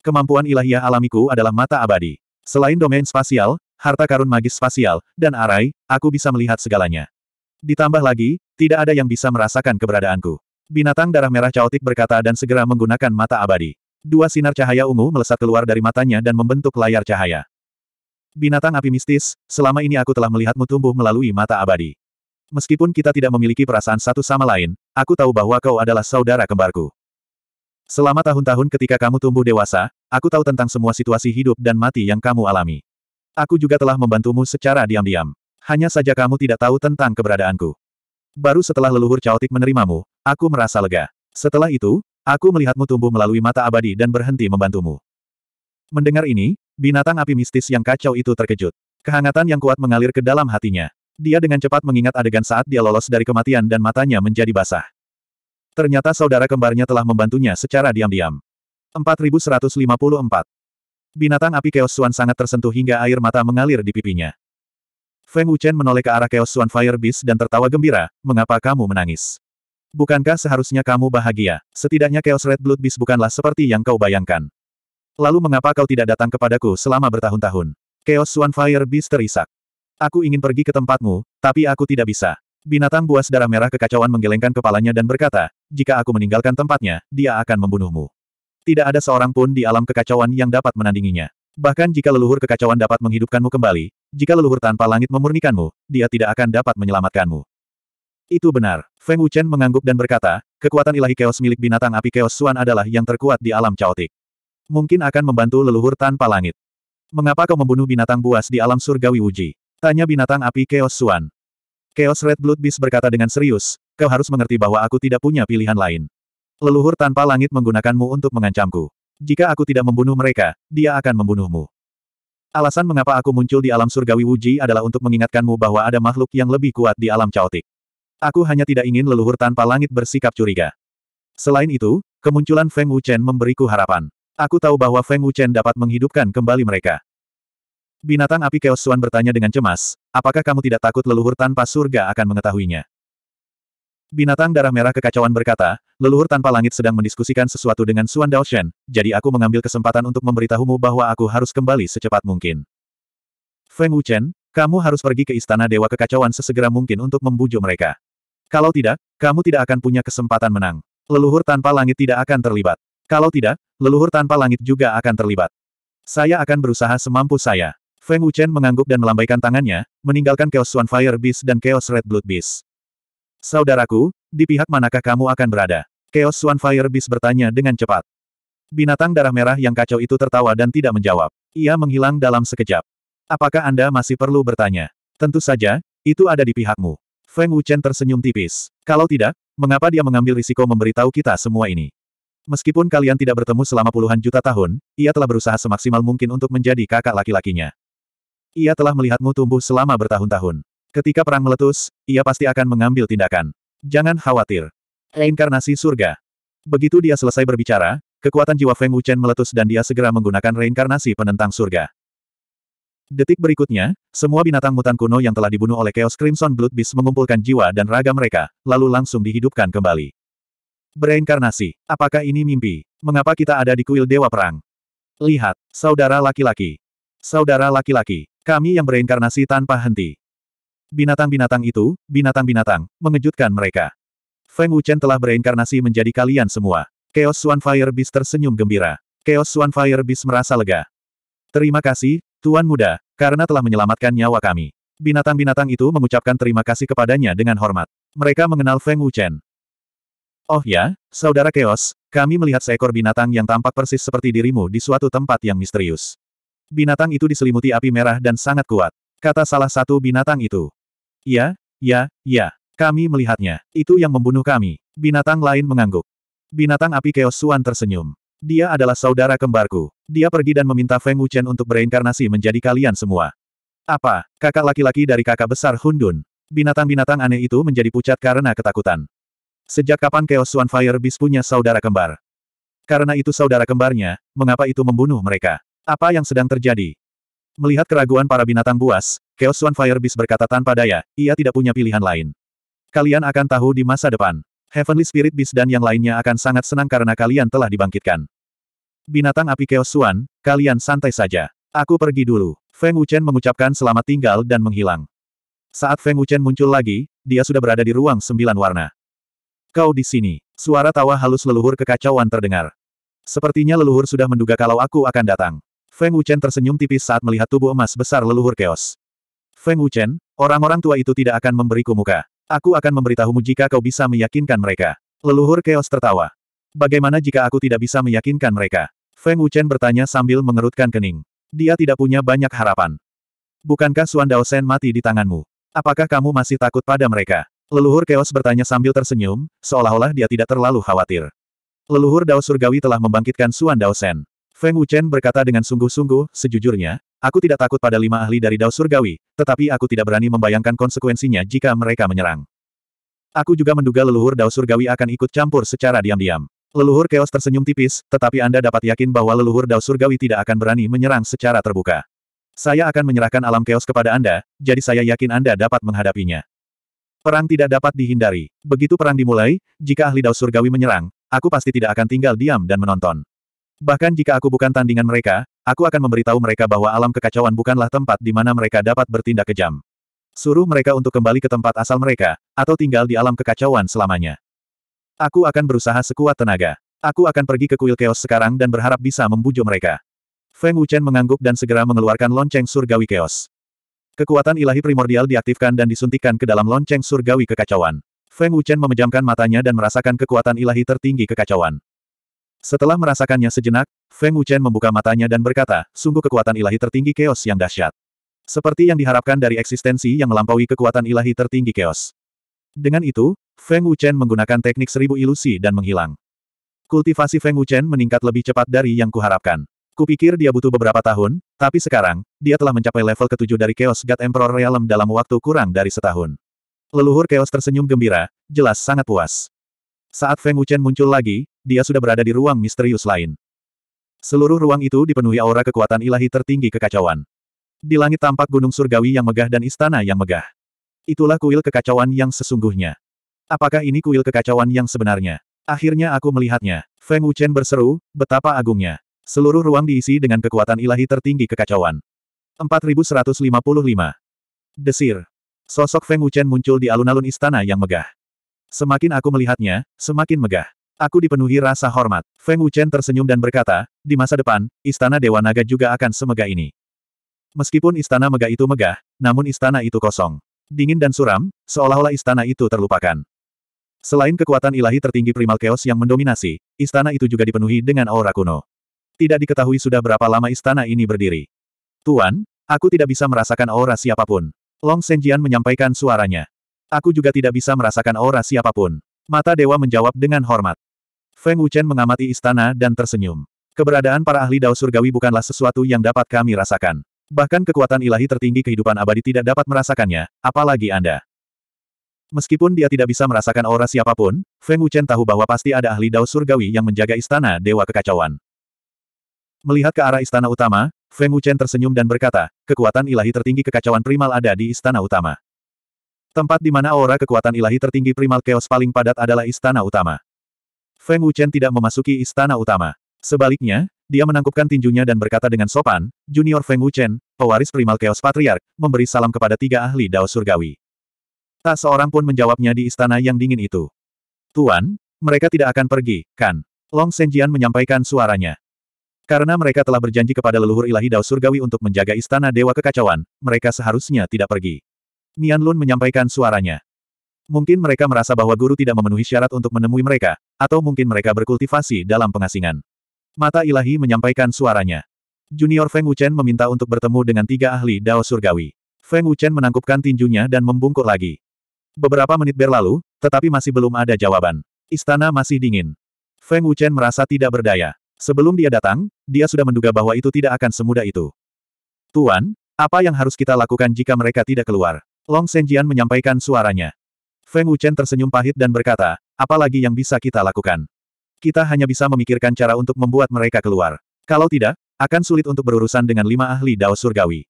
Kemampuan ilahiyah alamiku adalah mata abadi. Selain domain spasial, harta karun magis spasial, dan arai, aku bisa melihat segalanya. Ditambah lagi, tidak ada yang bisa merasakan keberadaanku. Binatang darah merah caotik berkata dan segera menggunakan mata abadi. Dua sinar cahaya ungu melesat keluar dari matanya dan membentuk layar cahaya. Binatang api mistis, selama ini aku telah melihatmu tumbuh melalui mata abadi. Meskipun kita tidak memiliki perasaan satu sama lain, aku tahu bahwa kau adalah saudara kembarku. Selama tahun-tahun ketika kamu tumbuh dewasa, aku tahu tentang semua situasi hidup dan mati yang kamu alami. Aku juga telah membantumu secara diam-diam. Hanya saja kamu tidak tahu tentang keberadaanku baru setelah leluhur caotik menerimamu, aku merasa lega. Setelah itu, aku melihatmu tumbuh melalui mata abadi dan berhenti membantumu. Mendengar ini, binatang api mistis yang kacau itu terkejut. Kehangatan yang kuat mengalir ke dalam hatinya. Dia dengan cepat mengingat adegan saat dia lolos dari kematian dan matanya menjadi basah. Ternyata saudara kembarnya telah membantunya secara diam-diam. 4154. Binatang api Keosuan sangat tersentuh hingga air mata mengalir di pipinya. Feng Wuchen menoleh ke arah Chaos Swan Fire Beast dan tertawa gembira, mengapa kamu menangis? Bukankah seharusnya kamu bahagia? Setidaknya Chaos Red Blood Beast bukanlah seperti yang kau bayangkan. Lalu mengapa kau tidak datang kepadaku selama bertahun-tahun? Chaos Swan Fire Beast terisak. Aku ingin pergi ke tempatmu, tapi aku tidak bisa. Binatang buas darah merah kekacauan menggelengkan kepalanya dan berkata, jika aku meninggalkan tempatnya, dia akan membunuhmu. Tidak ada seorang pun di alam kekacauan yang dapat menandinginya. Bahkan jika leluhur kekacauan dapat menghidupkanmu kembali, jika leluhur tanpa langit memurnikanmu, dia tidak akan dapat menyelamatkanmu. Itu benar. Feng Wuchen mengangguk dan berkata, kekuatan ilahi keos milik binatang api keos Suan adalah yang terkuat di alam caotik. Mungkin akan membantu leluhur tanpa langit. Mengapa kau membunuh binatang buas di alam surgawi Wuji? Tanya binatang api keos Suan. Keos Red Blood Beast berkata dengan serius, kau harus mengerti bahwa aku tidak punya pilihan lain. Leluhur tanpa langit menggunakanmu untuk mengancamku. Jika aku tidak membunuh mereka, dia akan membunuhmu. Alasan mengapa aku muncul di alam surgawi Wuji adalah untuk mengingatkanmu bahwa ada makhluk yang lebih kuat di alam caotik. Aku hanya tidak ingin leluhur tanpa langit bersikap curiga. Selain itu, kemunculan Feng Wuchen memberiku harapan. Aku tahu bahwa Feng Wuchen dapat menghidupkan kembali mereka. Binatang api Keosuan bertanya dengan cemas, apakah kamu tidak takut leluhur tanpa surga akan mengetahuinya? Binatang darah merah kekacauan berkata, leluhur tanpa langit sedang mendiskusikan sesuatu dengan Suan Shen. jadi aku mengambil kesempatan untuk memberitahumu bahwa aku harus kembali secepat mungkin. Feng Wuchen, kamu harus pergi ke istana Dewa Kekacauan sesegera mungkin untuk membujuk mereka. Kalau tidak, kamu tidak akan punya kesempatan menang. Leluhur tanpa langit tidak akan terlibat. Kalau tidak, leluhur tanpa langit juga akan terlibat. Saya akan berusaha semampu saya. Feng Wuchen mengangguk dan melambaikan tangannya, meninggalkan Chaos Swan Fire Beast dan Chaos Red Blood Beast. Saudaraku, di pihak manakah kamu akan berada? Chaos Fire Beast bertanya dengan cepat. Binatang darah merah yang kacau itu tertawa dan tidak menjawab. Ia menghilang dalam sekejap. Apakah Anda masih perlu bertanya? Tentu saja, itu ada di pihakmu. Feng Wuchen tersenyum tipis. Kalau tidak, mengapa dia mengambil risiko memberitahu kita semua ini? Meskipun kalian tidak bertemu selama puluhan juta tahun, ia telah berusaha semaksimal mungkin untuk menjadi kakak laki-lakinya. Ia telah melihatmu tumbuh selama bertahun-tahun. Ketika perang meletus, ia pasti akan mengambil tindakan. Jangan khawatir. Reinkarnasi surga. Begitu dia selesai berbicara, kekuatan jiwa Feng Wuchen meletus dan dia segera menggunakan reinkarnasi penentang surga. Detik berikutnya, semua binatang mutan kuno yang telah dibunuh oleh Chaos Crimson Blood Beast mengumpulkan jiwa dan raga mereka, lalu langsung dihidupkan kembali. Bereinkarnasi, apakah ini mimpi? Mengapa kita ada di kuil Dewa Perang? Lihat, saudara laki-laki. Saudara laki-laki, kami yang bereinkarnasi tanpa henti. Binatang-binatang itu, binatang-binatang, mengejutkan mereka. Feng Wuchen telah bereinkarnasi menjadi kalian semua. Chaos Fire Beast tersenyum gembira. Chaos Fire Beast merasa lega. Terima kasih, Tuan Muda, karena telah menyelamatkan nyawa kami. Binatang-binatang itu mengucapkan terima kasih kepadanya dengan hormat. Mereka mengenal Feng Wuchen. Oh ya, Saudara Chaos, kami melihat seekor binatang yang tampak persis seperti dirimu di suatu tempat yang misterius. Binatang itu diselimuti api merah dan sangat kuat, kata salah satu binatang itu. Ya, ya, ya. Kami melihatnya. Itu yang membunuh kami. Binatang lain mengangguk. Binatang api Keosuan Suan tersenyum. Dia adalah saudara kembarku. Dia pergi dan meminta Feng Wuchen untuk bereinkarnasi menjadi kalian semua. Apa, kakak laki-laki dari kakak besar Hundun? Binatang-binatang aneh itu menjadi pucat karena ketakutan. Sejak kapan Keosuan Suan Fire Beast punya saudara kembar? Karena itu saudara kembarnya, mengapa itu membunuh mereka? Apa yang sedang terjadi? Melihat keraguan para binatang buas, Chaos Fire Beast berkata tanpa daya, ia tidak punya pilihan lain. Kalian akan tahu di masa depan. Heavenly Spirit Beast dan yang lainnya akan sangat senang karena kalian telah dibangkitkan. Binatang api Chaos kalian santai saja. Aku pergi dulu. Feng Wuchen mengucapkan selamat tinggal dan menghilang. Saat Feng Wuchen muncul lagi, dia sudah berada di ruang sembilan warna. Kau di sini. Suara tawa halus leluhur kekacauan terdengar. Sepertinya leluhur sudah menduga kalau aku akan datang. Feng Wuchen tersenyum tipis saat melihat tubuh emas besar leluhur Chaos. Feng Wuchen, orang-orang tua itu tidak akan memberiku muka. Aku akan memberitahumu jika kau bisa meyakinkan mereka. Leluhur Keos tertawa. Bagaimana jika aku tidak bisa meyakinkan mereka? Feng Wuchen bertanya sambil mengerutkan kening. Dia tidak punya banyak harapan. Bukankah Suan Daosen mati di tanganmu? Apakah kamu masih takut pada mereka? Leluhur Keos bertanya sambil tersenyum, seolah-olah dia tidak terlalu khawatir. Leluhur Dao Surgawi telah membangkitkan Suan Daosen. Feng Wuchen berkata dengan sungguh-sungguh, sejujurnya, Aku tidak takut pada lima ahli dari Dao Surgawi, tetapi aku tidak berani membayangkan konsekuensinya jika mereka menyerang. Aku juga menduga leluhur Dao Surgawi akan ikut campur secara diam-diam. Leluhur Chaos tersenyum tipis, tetapi Anda dapat yakin bahwa leluhur Dao Surgawi tidak akan berani menyerang secara terbuka. Saya akan menyerahkan alam Chaos kepada Anda, jadi saya yakin Anda dapat menghadapinya. Perang tidak dapat dihindari. Begitu perang dimulai, jika ahli Dao Surgawi menyerang, aku pasti tidak akan tinggal diam dan menonton. Bahkan jika aku bukan tandingan mereka, Aku akan memberitahu mereka bahwa alam kekacauan bukanlah tempat di mana mereka dapat bertindak kejam. Suruh mereka untuk kembali ke tempat asal mereka, atau tinggal di alam kekacauan selamanya. Aku akan berusaha sekuat tenaga. Aku akan pergi ke kuil keos sekarang dan berharap bisa membujuk mereka. Feng Wuchen mengangguk dan segera mengeluarkan lonceng surgawi keos. Kekuatan ilahi primordial diaktifkan dan disuntikkan ke dalam lonceng surgawi kekacauan. Feng Wuchen memejamkan matanya dan merasakan kekuatan ilahi tertinggi kekacauan. Setelah merasakannya sejenak, Feng Wuchen membuka matanya dan berkata, sungguh kekuatan ilahi tertinggi keos yang dahsyat. Seperti yang diharapkan dari eksistensi yang melampaui kekuatan ilahi tertinggi keos. Dengan itu, Feng Wuchen menggunakan teknik seribu ilusi dan menghilang. Kultivasi Feng Wuchen meningkat lebih cepat dari yang kuharapkan. Kupikir dia butuh beberapa tahun, tapi sekarang, dia telah mencapai level ketujuh dari Chaos God Emperor Realm dalam waktu kurang dari setahun. Leluhur Chaos tersenyum gembira, jelas sangat puas. Saat Feng Wuchen muncul lagi, dia sudah berada di ruang misterius lain. Seluruh ruang itu dipenuhi aura kekuatan ilahi tertinggi kekacauan. Di langit tampak gunung surgawi yang megah dan istana yang megah. Itulah kuil kekacauan yang sesungguhnya. Apakah ini kuil kekacauan yang sebenarnya? Akhirnya aku melihatnya. Feng Wuchen berseru, betapa agungnya. Seluruh ruang diisi dengan kekuatan ilahi tertinggi kekacauan. 4155. Desir. Sosok Feng Wuchen muncul di alun-alun istana yang megah. Semakin aku melihatnya, semakin megah. Aku dipenuhi rasa hormat. Feng Wuchen tersenyum dan berkata, di masa depan, Istana Dewa Naga juga akan semegah ini. Meskipun istana megah itu megah, namun istana itu kosong. Dingin dan suram, seolah-olah istana itu terlupakan. Selain kekuatan ilahi tertinggi primal chaos yang mendominasi, istana itu juga dipenuhi dengan aura kuno. Tidak diketahui sudah berapa lama istana ini berdiri. Tuan, aku tidak bisa merasakan aura siapapun. Long Senjian menyampaikan suaranya. Aku juga tidak bisa merasakan aura siapapun. Mata dewa menjawab dengan hormat. Feng Wuchen mengamati istana dan tersenyum. Keberadaan para ahli Dao Surgawi bukanlah sesuatu yang dapat kami rasakan. Bahkan kekuatan ilahi tertinggi kehidupan abadi tidak dapat merasakannya, apalagi Anda. Meskipun dia tidak bisa merasakan aura siapapun, Feng Wuchen tahu bahwa pasti ada ahli Dao Surgawi yang menjaga istana Dewa Kekacauan. Melihat ke arah istana utama, Feng Wuchen tersenyum dan berkata, kekuatan ilahi tertinggi kekacauan primal ada di istana utama. Tempat di mana aura kekuatan ilahi tertinggi primal chaos paling padat adalah istana utama. Feng Wuchen tidak memasuki istana utama. Sebaliknya, dia menangkupkan tinjunya dan berkata dengan sopan, Junior Feng Wuchen, pewaris primal Chaos Patriark, memberi salam kepada tiga ahli Dao Surgawi. Tak seorang pun menjawabnya di istana yang dingin itu. Tuan, mereka tidak akan pergi, kan? Long Senjian menyampaikan suaranya. Karena mereka telah berjanji kepada leluhur ilahi Dao Surgawi untuk menjaga istana Dewa Kekacauan, mereka seharusnya tidak pergi. Nian Lun menyampaikan suaranya. Mungkin mereka merasa bahwa guru tidak memenuhi syarat untuk menemui mereka, atau mungkin mereka berkultivasi dalam pengasingan. Mata ilahi menyampaikan suaranya. Junior Feng Wuchen meminta untuk bertemu dengan tiga ahli Dao Surgawi. Feng Wuchen menangkupkan tinjunya dan membungkuk lagi. Beberapa menit berlalu, tetapi masih belum ada jawaban. Istana masih dingin. Feng Wuchen merasa tidak berdaya. Sebelum dia datang, dia sudah menduga bahwa itu tidak akan semudah itu. Tuan, apa yang harus kita lakukan jika mereka tidak keluar? Long Senjian menyampaikan suaranya. Feng Wuchen tersenyum pahit dan berkata, apalagi yang bisa kita lakukan. Kita hanya bisa memikirkan cara untuk membuat mereka keluar. Kalau tidak, akan sulit untuk berurusan dengan lima ahli Dao Surgawi.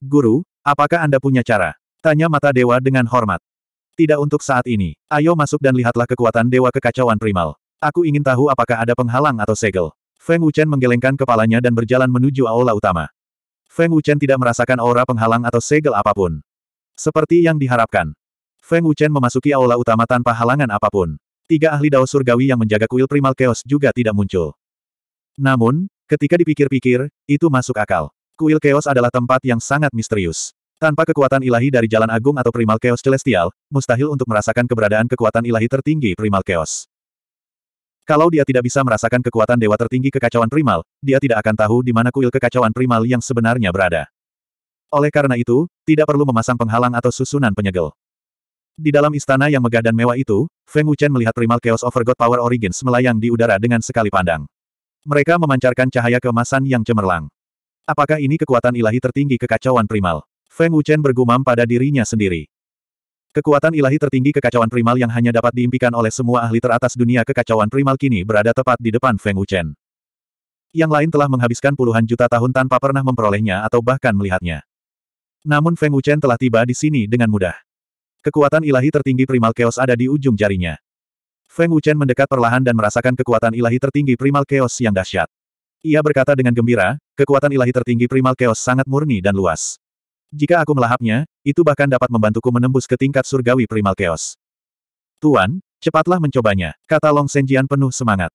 Guru, apakah Anda punya cara? Tanya mata dewa dengan hormat. Tidak untuk saat ini. Ayo masuk dan lihatlah kekuatan dewa kekacauan primal. Aku ingin tahu apakah ada penghalang atau segel. Feng Wuchen menggelengkan kepalanya dan berjalan menuju aula utama. Feng Wuchen tidak merasakan aura penghalang atau segel apapun. Seperti yang diharapkan, Feng Wuchen memasuki aula utama tanpa halangan apapun. Tiga ahli dao surgawi yang menjaga kuil primal chaos juga tidak muncul. Namun, ketika dipikir-pikir, itu masuk akal. Kuil chaos adalah tempat yang sangat misterius. Tanpa kekuatan ilahi dari jalan agung atau primal chaos celestial, mustahil untuk merasakan keberadaan kekuatan ilahi tertinggi primal chaos. Kalau dia tidak bisa merasakan kekuatan dewa tertinggi kekacauan primal, dia tidak akan tahu di mana kuil kekacauan primal yang sebenarnya berada. Oleh karena itu, tidak perlu memasang penghalang atau susunan penyegel. Di dalam istana yang megah dan mewah itu, Feng Wuchen melihat primal Chaos Over God Power Origins melayang di udara dengan sekali pandang. Mereka memancarkan cahaya keemasan yang cemerlang. Apakah ini kekuatan ilahi tertinggi kekacauan primal? Feng Wuchen bergumam pada dirinya sendiri. Kekuatan ilahi tertinggi kekacauan primal yang hanya dapat diimpikan oleh semua ahli teratas dunia kekacauan primal kini berada tepat di depan Feng Wuchen. Yang lain telah menghabiskan puluhan juta tahun tanpa pernah memperolehnya atau bahkan melihatnya. Namun Feng Wuchen telah tiba di sini dengan mudah. Kekuatan ilahi tertinggi primal chaos ada di ujung jarinya. Feng Wuchen mendekat perlahan dan merasakan kekuatan ilahi tertinggi primal chaos yang dahsyat. Ia berkata dengan gembira, kekuatan ilahi tertinggi primal chaos sangat murni dan luas. Jika aku melahapnya, itu bahkan dapat membantuku menembus ke tingkat surgawi primal chaos. Tuan, cepatlah mencobanya, kata Long Senjian penuh semangat.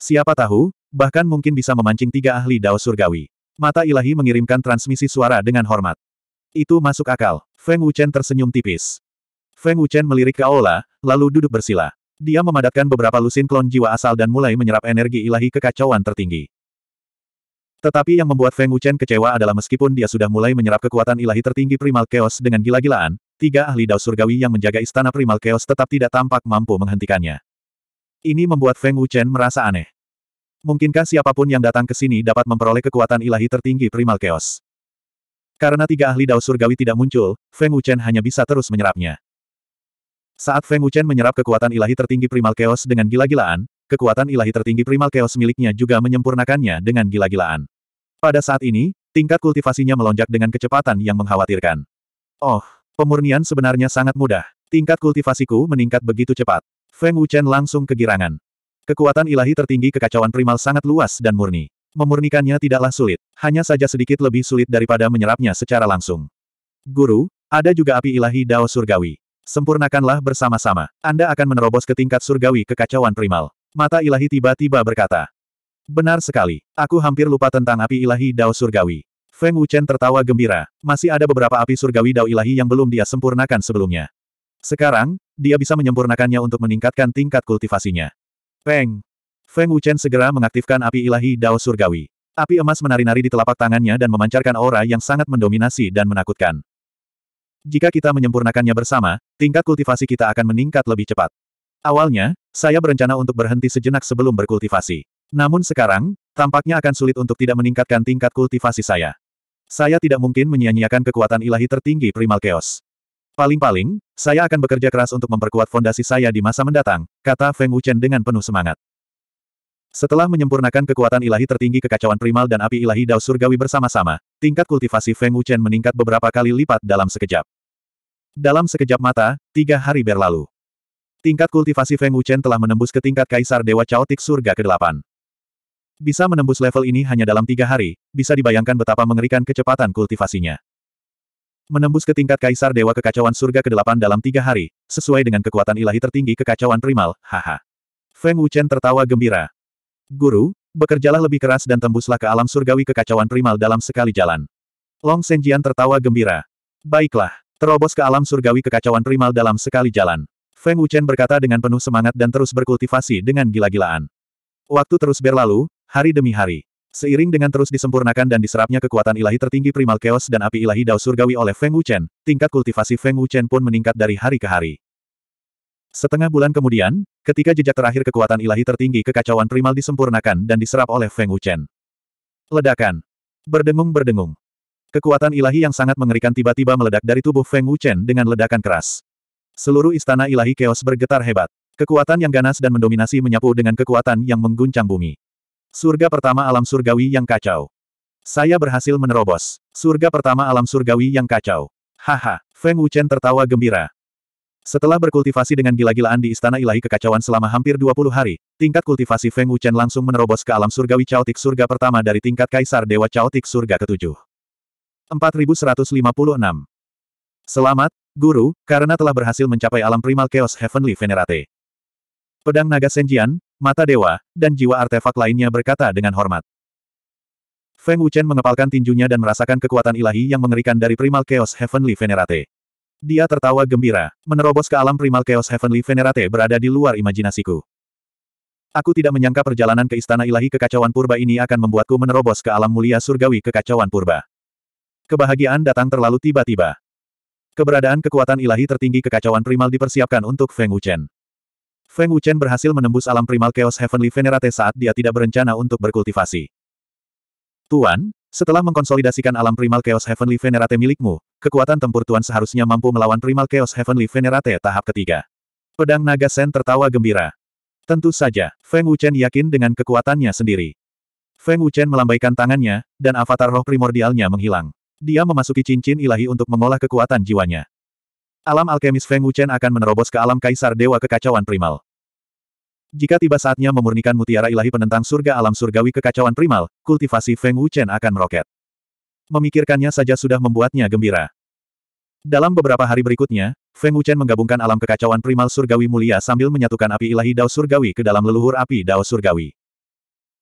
Siapa tahu, bahkan mungkin bisa memancing tiga ahli dao surgawi. Mata ilahi mengirimkan transmisi suara dengan hormat. Itu masuk akal. Feng Wuchen tersenyum tipis. Feng Wuchen melirik ke aula, lalu duduk bersila. Dia memadatkan beberapa lusin klon jiwa asal dan mulai menyerap energi ilahi kekacauan tertinggi. Tetapi yang membuat Feng Wuchen kecewa adalah meskipun dia sudah mulai menyerap kekuatan ilahi tertinggi primal chaos dengan gila-gilaan, tiga ahli dao surgawi yang menjaga istana primal chaos tetap tidak tampak mampu menghentikannya. Ini membuat Feng Wuchen merasa aneh. Mungkinkah siapapun yang datang ke sini dapat memperoleh kekuatan ilahi tertinggi primal chaos? Karena tiga ahli dao surgawi tidak muncul, Feng Wuchen hanya bisa terus menyerapnya. Saat Feng Wuchen menyerap kekuatan ilahi tertinggi primal chaos dengan gila-gilaan, kekuatan ilahi tertinggi primal chaos miliknya juga menyempurnakannya dengan gila-gilaan. Pada saat ini, tingkat kultivasinya melonjak dengan kecepatan yang mengkhawatirkan. Oh, pemurnian sebenarnya sangat mudah. Tingkat kultivasiku meningkat begitu cepat. Feng Wuchen langsung kegirangan. Kekuatan ilahi tertinggi kekacauan primal sangat luas dan murni. Memurnikannya tidaklah sulit, hanya saja sedikit lebih sulit daripada menyerapnya secara langsung. Guru, ada juga api ilahi Dao Surgawi. Sempurnakanlah bersama-sama. Anda akan menerobos ke tingkat surgawi kekacauan primal. Mata ilahi tiba-tiba berkata. Benar sekali. Aku hampir lupa tentang api ilahi Dao Surgawi. Feng Wuchen tertawa gembira. Masih ada beberapa api surgawi Dao ilahi yang belum dia sempurnakan sebelumnya. Sekarang, dia bisa menyempurnakannya untuk meningkatkan tingkat kultivasinya. Peng! Feng Wuchen segera mengaktifkan api ilahi Dao Surgawi. Api emas menari-nari di telapak tangannya dan memancarkan aura yang sangat mendominasi dan menakutkan. Jika kita menyempurnakannya bersama, tingkat kultivasi kita akan meningkat lebih cepat. Awalnya, saya berencana untuk berhenti sejenak sebelum berkultivasi. Namun sekarang, tampaknya akan sulit untuk tidak meningkatkan tingkat kultivasi saya. Saya tidak mungkin menyia-nyiakan kekuatan ilahi tertinggi Primal Chaos. Paling-paling, saya akan bekerja keras untuk memperkuat fondasi saya di masa mendatang, kata Feng Wuchen dengan penuh semangat. Setelah menyempurnakan kekuatan ilahi tertinggi kekacauan primal dan api ilahi Dao Surgawi bersama-sama, tingkat kultivasi Feng Wuchen meningkat beberapa kali lipat dalam sekejap. Dalam sekejap mata, tiga hari berlalu. Tingkat kultivasi Feng Wuchen telah menembus ke tingkat Kaisar Dewa Chaotic Surga ke-8. Bisa menembus level ini hanya dalam tiga hari, bisa dibayangkan betapa mengerikan kecepatan kultivasinya. Menembus ke tingkat Kaisar Dewa Kekacauan Surga ke-8 dalam tiga hari, sesuai dengan kekuatan ilahi tertinggi kekacauan primal, haha. Feng Wuchen tertawa gembira, Guru, bekerjalah lebih keras dan tembuslah ke alam surgawi kekacauan primal dalam sekali jalan. Long Senjian tertawa gembira. Baiklah, terobos ke alam surgawi kekacauan primal dalam sekali jalan. Feng Wuchen berkata dengan penuh semangat dan terus berkultivasi dengan gila-gilaan. Waktu terus berlalu, hari demi hari. Seiring dengan terus disempurnakan dan diserapnya kekuatan ilahi tertinggi primal chaos dan api ilahi dao surgawi oleh Feng Wuchen, tingkat kultivasi Feng Wuchen pun meningkat dari hari ke hari. Setengah bulan kemudian, ketika jejak terakhir kekuatan ilahi tertinggi kekacauan primal disempurnakan dan diserap oleh Feng Wuchen. Ledakan. Berdengung-berdengung. Kekuatan ilahi yang sangat mengerikan tiba-tiba meledak dari tubuh Feng Wuchen dengan ledakan keras. Seluruh istana ilahi keos bergetar hebat. Kekuatan yang ganas dan mendominasi menyapu dengan kekuatan yang mengguncang bumi. Surga pertama alam surgawi yang kacau. Saya berhasil menerobos. Surga pertama alam surgawi yang kacau. Haha, Feng Wuchen tertawa gembira. Setelah berkultivasi dengan gila-gilaan di Istana Ilahi Kekacauan selama hampir 20 hari, tingkat kultivasi Feng Wuchen langsung menerobos ke alam surgawi caotik surga pertama dari tingkat Kaisar Dewa Caotik Surga ketujuh. 4156. Selamat, Guru, karena telah berhasil mencapai alam primal Chaos Heavenly Venerate. Pedang Naga Senjian, Mata Dewa, dan jiwa artefak lainnya berkata dengan hormat. Feng Wuchen mengepalkan tinjunya dan merasakan kekuatan ilahi yang mengerikan dari primal Chaos Heavenly Venerate. Dia tertawa gembira, menerobos ke alam primal Chaos Heavenly Venerate berada di luar imajinasiku. Aku tidak menyangka perjalanan ke Istana Ilahi Kekacauan Purba ini akan membuatku menerobos ke alam mulia surgawi kekacauan purba. Kebahagiaan datang terlalu tiba-tiba. Keberadaan kekuatan ilahi tertinggi kekacauan primal dipersiapkan untuk Feng Wuchen. Feng Wuchen berhasil menembus alam primal Chaos Heavenly Venerate saat dia tidak berencana untuk berkultivasi. Tuan, setelah mengkonsolidasikan alam primal Chaos Heavenly Venerate milikmu, kekuatan tempur Tuan seharusnya mampu melawan primal Chaos Heavenly Venerate tahap ketiga. Pedang Naga Sen tertawa gembira. Tentu saja, Feng Wuchen yakin dengan kekuatannya sendiri. Feng Wuchen melambaikan tangannya, dan avatar roh primordialnya menghilang. Dia memasuki cincin ilahi untuk mengolah kekuatan jiwanya. Alam alkemis Feng Wuchen akan menerobos ke alam kaisar dewa kekacauan primal. Jika tiba saatnya memurnikan mutiara ilahi penentang surga alam surgawi kekacauan primal, kultivasi Feng Wuchen akan meroket. Memikirkannya saja sudah membuatnya gembira. Dalam beberapa hari berikutnya, Feng Wuchen menggabungkan alam kekacauan primal surgawi mulia sambil menyatukan api ilahi Dao surgawi ke dalam leluhur api Dao surgawi.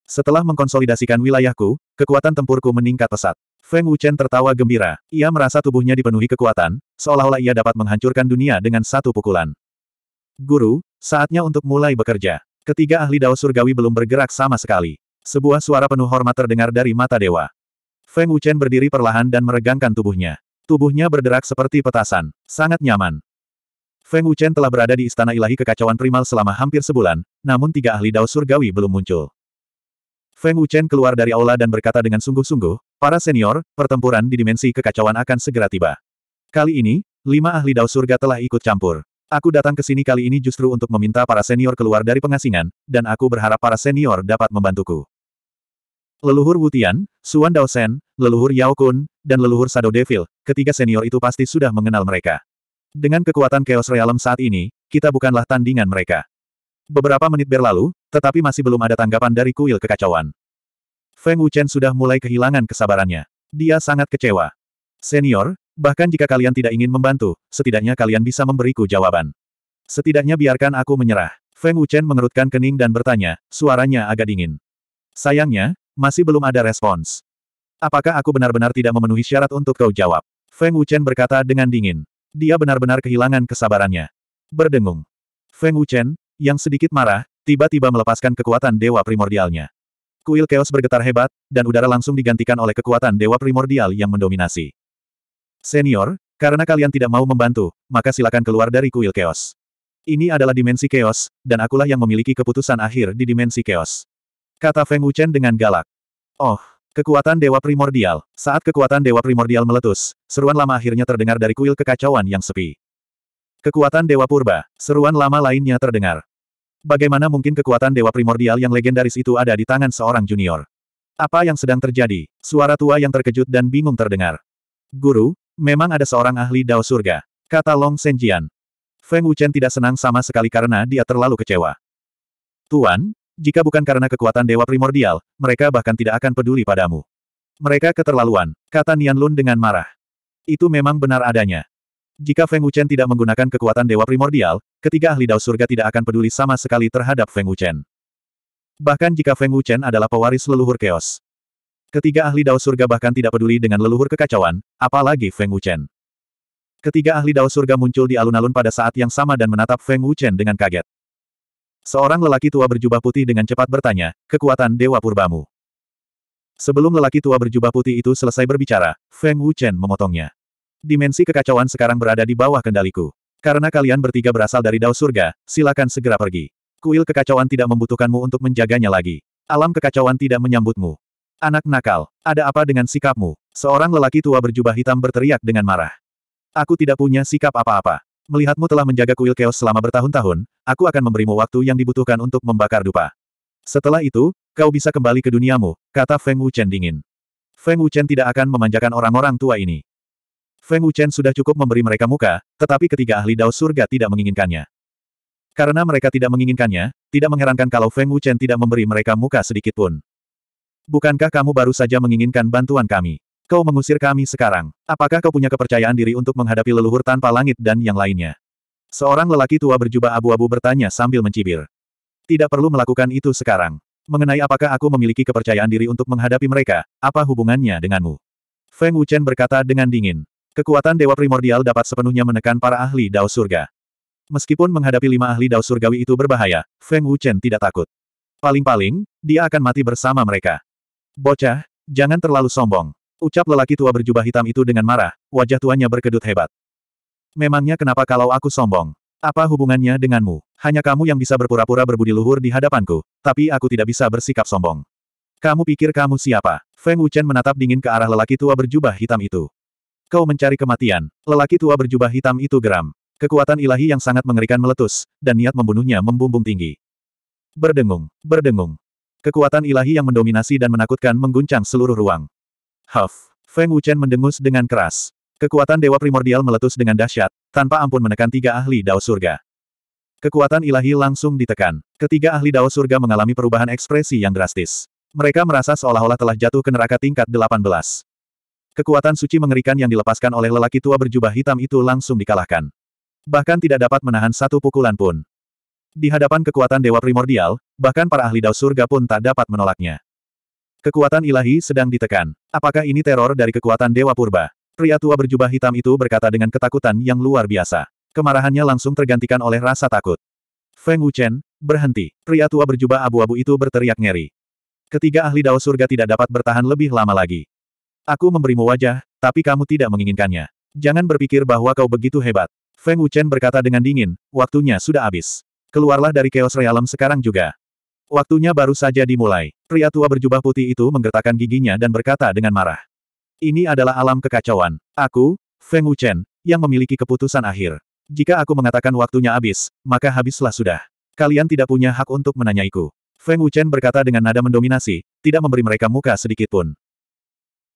Setelah mengkonsolidasikan wilayahku, kekuatan tempurku meningkat pesat. Feng Wuchen tertawa gembira. Ia merasa tubuhnya dipenuhi kekuatan, seolah-olah ia dapat menghancurkan dunia dengan satu pukulan. Guru, saatnya untuk mulai bekerja. Ketiga ahli Dao Surgawi belum bergerak sama sekali. Sebuah suara penuh hormat terdengar dari mata dewa. Feng Wuchen berdiri perlahan dan meregangkan tubuhnya. Tubuhnya berderak seperti petasan. Sangat nyaman. Feng Wuchen telah berada di Istana Ilahi Kekacauan Primal selama hampir sebulan, namun tiga ahli Dao Surgawi belum muncul. Feng Wuchen keluar dari aula dan berkata dengan sungguh-sungguh, para senior, pertempuran di dimensi kekacauan akan segera tiba. Kali ini, lima ahli Dao Surga telah ikut campur. Aku datang ke sini kali ini justru untuk meminta para senior keluar dari pengasingan, dan aku berharap para senior dapat membantuku. Leluhur Wutian, Suan Daosen, leluhur Yao Kun, dan leluhur Shadow Devil, ketiga senior itu pasti sudah mengenal mereka. Dengan kekuatan Chaos Realm saat ini, kita bukanlah tandingan mereka. Beberapa menit berlalu, tetapi masih belum ada tanggapan dari kuil kekacauan. Feng Wuchen sudah mulai kehilangan kesabarannya. Dia sangat kecewa. Senior, Bahkan jika kalian tidak ingin membantu, setidaknya kalian bisa memberiku jawaban. Setidaknya biarkan aku menyerah. Feng Wuchen mengerutkan kening dan bertanya, suaranya agak dingin. Sayangnya, masih belum ada respons. Apakah aku benar-benar tidak memenuhi syarat untuk kau jawab? Feng Wuchen berkata dengan dingin. Dia benar-benar kehilangan kesabarannya. Berdengung. Feng Wuchen, yang sedikit marah, tiba-tiba melepaskan kekuatan dewa primordialnya. Kuil keos bergetar hebat, dan udara langsung digantikan oleh kekuatan dewa primordial yang mendominasi. Senior, karena kalian tidak mau membantu, maka silakan keluar dari kuil chaos. Ini adalah dimensi chaos, dan akulah yang memiliki keputusan akhir di dimensi chaos. Kata Feng Wuchen dengan galak. Oh, kekuatan Dewa Primordial. Saat kekuatan Dewa Primordial meletus, seruan lama akhirnya terdengar dari kuil kekacauan yang sepi. Kekuatan Dewa Purba, seruan lama lainnya terdengar. Bagaimana mungkin kekuatan Dewa Primordial yang legendaris itu ada di tangan seorang junior? Apa yang sedang terjadi? Suara tua yang terkejut dan bingung terdengar. Guru, Memang ada seorang ahli dao surga, kata Long Senjian. Feng Wuchen tidak senang sama sekali karena dia terlalu kecewa. Tuan, jika bukan karena kekuatan dewa primordial, mereka bahkan tidak akan peduli padamu. Mereka keterlaluan, kata Nian Lun dengan marah. Itu memang benar adanya. Jika Feng Wuchen tidak menggunakan kekuatan dewa primordial, ketiga ahli dao surga tidak akan peduli sama sekali terhadap Feng Wuchen. Bahkan jika Feng Wuchen adalah pewaris leluhur Chaos. Ketiga ahli Dao surga bahkan tidak peduli dengan leluhur kekacauan, apalagi Feng Wuchen. Ketiga ahli Dao surga muncul di alun-alun pada saat yang sama dan menatap Feng Wuchen dengan kaget. Seorang lelaki tua berjubah putih dengan cepat bertanya, kekuatan Dewa Purbamu. Sebelum lelaki tua berjubah putih itu selesai berbicara, Feng Wuchen memotongnya. Dimensi kekacauan sekarang berada di bawah kendaliku. Karena kalian bertiga berasal dari Dao Surga, silakan segera pergi. Kuil kekacauan tidak membutuhkanmu untuk menjaganya lagi. Alam kekacauan tidak menyambutmu. Anak nakal, ada apa dengan sikapmu? Seorang lelaki tua berjubah hitam berteriak dengan marah. Aku tidak punya sikap apa-apa. Melihatmu telah menjaga kuil keos selama bertahun-tahun, aku akan memberimu waktu yang dibutuhkan untuk membakar dupa. Setelah itu, kau bisa kembali ke duniamu, kata Feng Wuchen dingin. Feng Wuchen tidak akan memanjakan orang-orang tua ini. Feng Wuchen sudah cukup memberi mereka muka, tetapi ketiga ahli dao surga tidak menginginkannya. Karena mereka tidak menginginkannya, tidak mengherankan kalau Feng Wuchen tidak memberi mereka muka sedikitpun. Bukankah kamu baru saja menginginkan bantuan kami? Kau mengusir kami sekarang. Apakah kau punya kepercayaan diri untuk menghadapi leluhur tanpa langit dan yang lainnya? Seorang lelaki tua berjubah abu-abu bertanya sambil mencibir. Tidak perlu melakukan itu sekarang. Mengenai apakah aku memiliki kepercayaan diri untuk menghadapi mereka, apa hubungannya denganmu? Feng Wuchen berkata dengan dingin. Kekuatan Dewa Primordial dapat sepenuhnya menekan para ahli Dao Surga. Meskipun menghadapi lima ahli Dao Surgawi itu berbahaya, Feng Wuchen tidak takut. Paling-paling, dia akan mati bersama mereka. Bocah, jangan terlalu sombong. Ucap lelaki tua berjubah hitam itu dengan marah, wajah tuanya berkedut hebat. Memangnya kenapa kalau aku sombong? Apa hubungannya denganmu? Hanya kamu yang bisa berpura-pura berbudi luhur di hadapanku, tapi aku tidak bisa bersikap sombong. Kamu pikir kamu siapa? Feng Wuchen menatap dingin ke arah lelaki tua berjubah hitam itu. Kau mencari kematian. Lelaki tua berjubah hitam itu geram. Kekuatan ilahi yang sangat mengerikan meletus, dan niat membunuhnya membumbung tinggi. Berdengung, berdengung. Kekuatan ilahi yang mendominasi dan menakutkan mengguncang seluruh ruang. Huff! Feng Wuchen mendengus dengan keras. Kekuatan dewa primordial meletus dengan dahsyat, tanpa ampun menekan tiga ahli dao surga. Kekuatan ilahi langsung ditekan. Ketiga ahli dao surga mengalami perubahan ekspresi yang drastis. Mereka merasa seolah-olah telah jatuh ke neraka tingkat 18. Kekuatan suci mengerikan yang dilepaskan oleh lelaki tua berjubah hitam itu langsung dikalahkan. Bahkan tidak dapat menahan satu pukulan pun. Di hadapan kekuatan dewa primordial, bahkan para ahli dao surga pun tak dapat menolaknya. Kekuatan ilahi sedang ditekan. Apakah ini teror dari kekuatan dewa purba? Pria tua berjubah hitam itu berkata dengan ketakutan yang luar biasa. Kemarahannya langsung tergantikan oleh rasa takut. Feng Wuchen, berhenti. Pria tua berjubah abu-abu itu berteriak ngeri. Ketiga ahli dao surga tidak dapat bertahan lebih lama lagi. Aku memberimu wajah, tapi kamu tidak menginginkannya. Jangan berpikir bahwa kau begitu hebat. Feng Wuchen berkata dengan dingin, waktunya sudah habis. Keluarlah dari Chaos Realm sekarang juga. Waktunya baru saja dimulai. Pria tua berjubah putih itu menggertakkan giginya dan berkata dengan marah. Ini adalah alam kekacauan. Aku, Feng Wuchen, yang memiliki keputusan akhir. Jika aku mengatakan waktunya habis, maka habislah sudah. Kalian tidak punya hak untuk menanyaiku. Feng Wuchen berkata dengan nada mendominasi, tidak memberi mereka muka sedikitpun.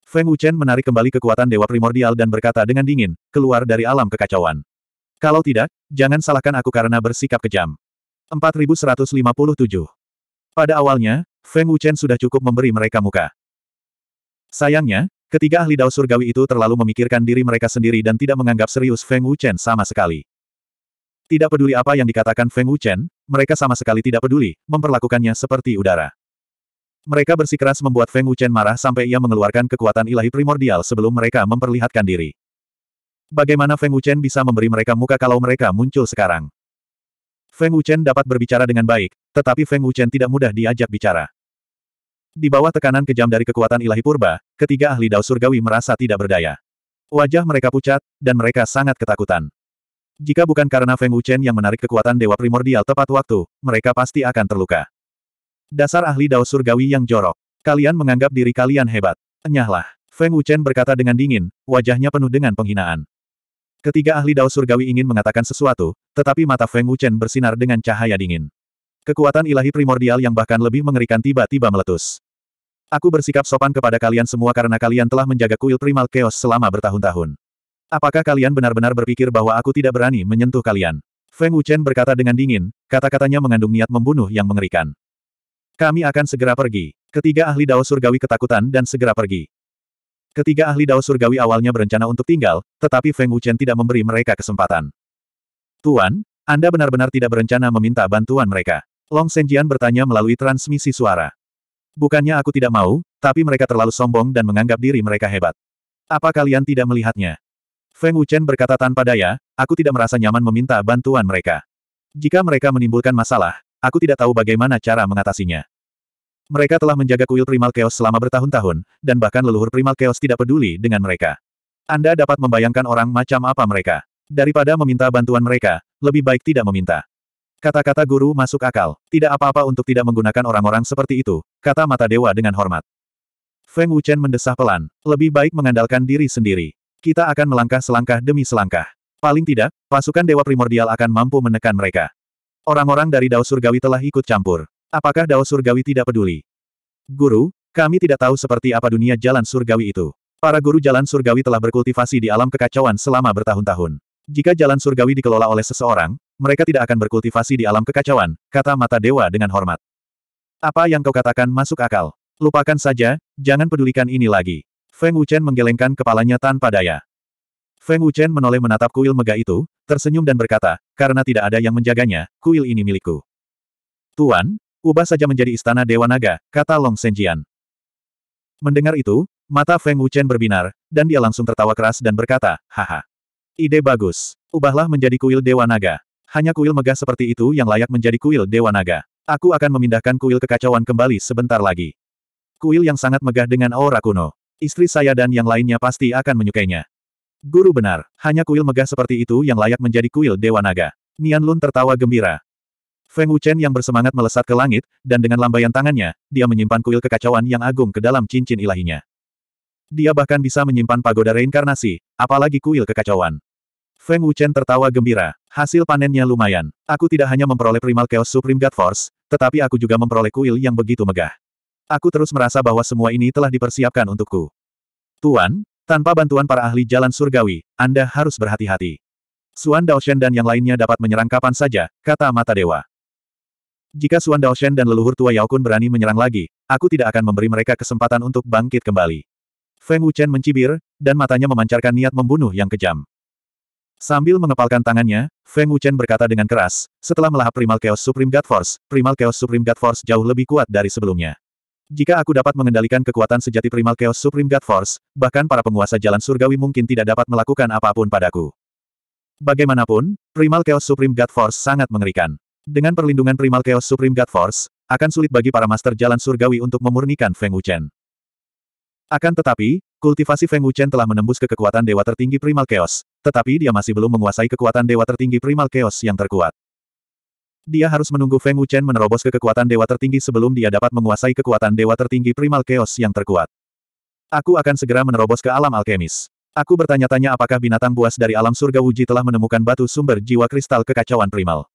Feng Wuchen menarik kembali kekuatan Dewa Primordial dan berkata dengan dingin, keluar dari alam kekacauan. Kalau tidak, jangan salahkan aku karena bersikap kejam. 4157. Pada awalnya, Feng Wuchen sudah cukup memberi mereka muka. Sayangnya, ketiga ahli Dao Surgawi itu terlalu memikirkan diri mereka sendiri dan tidak menganggap serius Feng Wuchen sama sekali. Tidak peduli apa yang dikatakan Feng Wuchen, mereka sama sekali tidak peduli, memperlakukannya seperti udara. Mereka bersikeras membuat Feng Wuchen marah sampai ia mengeluarkan kekuatan ilahi primordial sebelum mereka memperlihatkan diri. Bagaimana Feng Wuchen bisa memberi mereka muka kalau mereka muncul sekarang? Feng Wuchen dapat berbicara dengan baik, tetapi Feng Wuchen tidak mudah diajak bicara. Di bawah tekanan kejam dari kekuatan ilahi purba, ketiga ahli dao surgawi merasa tidak berdaya. Wajah mereka pucat, dan mereka sangat ketakutan. Jika bukan karena Feng Wuchen yang menarik kekuatan dewa primordial tepat waktu, mereka pasti akan terluka. Dasar ahli dao surgawi yang jorok. Kalian menganggap diri kalian hebat. Enyahlah. Feng Wuchen berkata dengan dingin, wajahnya penuh dengan penghinaan. Ketiga ahli dao surgawi ingin mengatakan sesuatu, tetapi mata Feng Wuchen bersinar dengan cahaya dingin. Kekuatan ilahi primordial yang bahkan lebih mengerikan tiba-tiba meletus. Aku bersikap sopan kepada kalian semua karena kalian telah menjaga kuil primal chaos selama bertahun-tahun. Apakah kalian benar-benar berpikir bahwa aku tidak berani menyentuh kalian? Feng Wuchen berkata dengan dingin, kata-katanya mengandung niat membunuh yang mengerikan. Kami akan segera pergi. Ketiga ahli Dao Surgawi ketakutan dan segera pergi. Ketiga ahli Dao Surgawi awalnya berencana untuk tinggal, tetapi Feng Wuchen tidak memberi mereka kesempatan. Tuan, Anda benar-benar tidak berencana meminta bantuan mereka. Long Senjian bertanya melalui transmisi suara. Bukannya aku tidak mau, tapi mereka terlalu sombong dan menganggap diri mereka hebat. Apa kalian tidak melihatnya? Feng Wuchen berkata tanpa daya, aku tidak merasa nyaman meminta bantuan mereka. Jika mereka menimbulkan masalah, aku tidak tahu bagaimana cara mengatasinya. Mereka telah menjaga kuil Primal Chaos selama bertahun-tahun, dan bahkan leluhur Primal Chaos tidak peduli dengan mereka. Anda dapat membayangkan orang macam apa mereka. Daripada meminta bantuan mereka, lebih baik tidak meminta. Kata-kata guru masuk akal. Tidak apa-apa untuk tidak menggunakan orang-orang seperti itu, kata mata dewa dengan hormat. Feng Wuchen mendesah pelan. Lebih baik mengandalkan diri sendiri. Kita akan melangkah selangkah demi selangkah. Paling tidak, pasukan dewa primordial akan mampu menekan mereka. Orang-orang dari Dao Surgawi telah ikut campur. Apakah Dao Surgawi tidak peduli? Guru, kami tidak tahu seperti apa dunia jalan surgawi itu. Para guru jalan surgawi telah berkultivasi di alam kekacauan selama bertahun-tahun. Jika jalan surgawi dikelola oleh seseorang, mereka tidak akan berkultivasi di alam kekacauan, kata mata dewa dengan hormat. Apa yang kau katakan masuk akal. Lupakan saja, jangan pedulikan ini lagi. Feng Wuchen menggelengkan kepalanya tanpa daya. Feng Wuchen menoleh menatap kuil megah itu, tersenyum dan berkata, karena tidak ada yang menjaganya, kuil ini milikku. Tuan, ubah saja menjadi istana Dewa Naga, kata Long Senjian. Mendengar itu, mata Feng Wuchen berbinar, dan dia langsung tertawa keras dan berkata, haha. Ide bagus. Ubahlah menjadi kuil Dewa Naga. Hanya kuil megah seperti itu yang layak menjadi kuil Dewa Naga. Aku akan memindahkan kuil kekacauan kembali sebentar lagi. Kuil yang sangat megah dengan aura kuno. Istri saya dan yang lainnya pasti akan menyukainya. Guru benar, hanya kuil megah seperti itu yang layak menjadi kuil Dewa Naga. Nian Lun tertawa gembira, Feng Wuchen yang bersemangat melesat ke langit, dan dengan lambaian tangannya, dia menyimpan kuil kekacauan yang agung ke dalam cincin ilahinya. Dia bahkan bisa menyimpan pagoda reinkarnasi, apalagi kuil kekacauan. Feng Wuchen tertawa gembira. Hasil panennya lumayan. Aku tidak hanya memperoleh primal chaos supreme god force, tetapi aku juga memperoleh kuil yang begitu megah. Aku terus merasa bahwa semua ini telah dipersiapkan untukku. Tuan, tanpa bantuan para ahli jalan surgawi, Anda harus berhati-hati. Suan Daoshen dan yang lainnya dapat menyerang kapan saja, kata Mata Dewa. Jika Dao Daoshen dan leluhur tua Yao Kun berani menyerang lagi, aku tidak akan memberi mereka kesempatan untuk bangkit kembali. Feng Wuchen mencibir, dan matanya memancarkan niat membunuh yang kejam. Sambil mengepalkan tangannya, Feng Wuchen berkata dengan keras, setelah melahap Primal Chaos Supreme God Force, Primal Chaos Supreme God Force jauh lebih kuat dari sebelumnya. Jika aku dapat mengendalikan kekuatan sejati Primal Chaos Supreme God Force, bahkan para penguasa jalan surgawi mungkin tidak dapat melakukan apapun padaku. Bagaimanapun, Primal Chaos Supreme God Force sangat mengerikan. Dengan perlindungan Primal Chaos Supreme God Force, akan sulit bagi para master jalan surgawi untuk memurnikan Feng Wuchen. Akan tetapi, kultivasi Feng Wuchen telah menembus ke kekuatan dewa tertinggi Primal Chaos, tetapi dia masih belum menguasai kekuatan dewa tertinggi Primal Chaos yang terkuat. Dia harus menunggu Feng Wuchen menerobos ke kekuatan dewa tertinggi sebelum dia dapat menguasai kekuatan dewa tertinggi primal chaos yang terkuat. Aku akan segera menerobos ke alam alkemis. Aku bertanya-tanya apakah binatang buas dari alam surga Wuji telah menemukan batu sumber jiwa kristal kekacauan primal.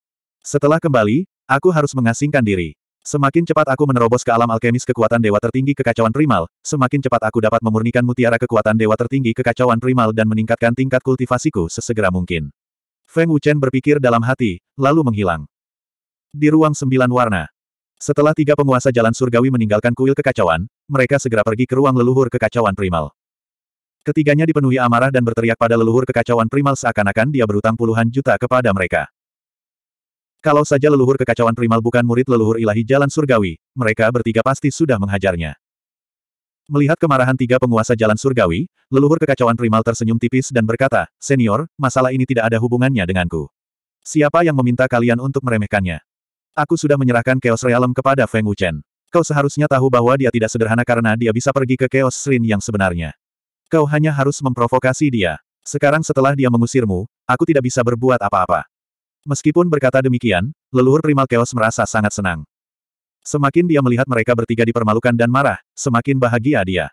Setelah kembali, aku harus mengasingkan diri. Semakin cepat aku menerobos ke alam alkemis kekuatan dewa tertinggi kekacauan primal, semakin cepat aku dapat memurnikan mutiara kekuatan dewa tertinggi kekacauan primal dan meningkatkan tingkat kultivasiku sesegera mungkin. Feng Wuchen berpikir dalam hati, lalu menghilang. Di ruang sembilan warna. Setelah tiga penguasa jalan surgawi meninggalkan kuil kekacauan, mereka segera pergi ke ruang leluhur kekacauan primal. Ketiganya dipenuhi amarah dan berteriak pada leluhur kekacauan primal seakan-akan dia berutang puluhan juta kepada mereka. Kalau saja leluhur kekacauan primal bukan murid leluhur ilahi jalan surgawi, mereka bertiga pasti sudah menghajarnya. Melihat kemarahan tiga penguasa jalan surgawi, leluhur kekacauan primal tersenyum tipis dan berkata, Senior, masalah ini tidak ada hubungannya denganku. Siapa yang meminta kalian untuk meremehkannya? Aku sudah menyerahkan Chaos Realm kepada Feng Wuchen. Kau seharusnya tahu bahwa dia tidak sederhana karena dia bisa pergi ke Chaos Shrine yang sebenarnya. Kau hanya harus memprovokasi dia. Sekarang setelah dia mengusirmu, aku tidak bisa berbuat apa-apa. Meskipun berkata demikian, leluhur primal chaos merasa sangat senang. Semakin dia melihat mereka bertiga dipermalukan dan marah, semakin bahagia dia.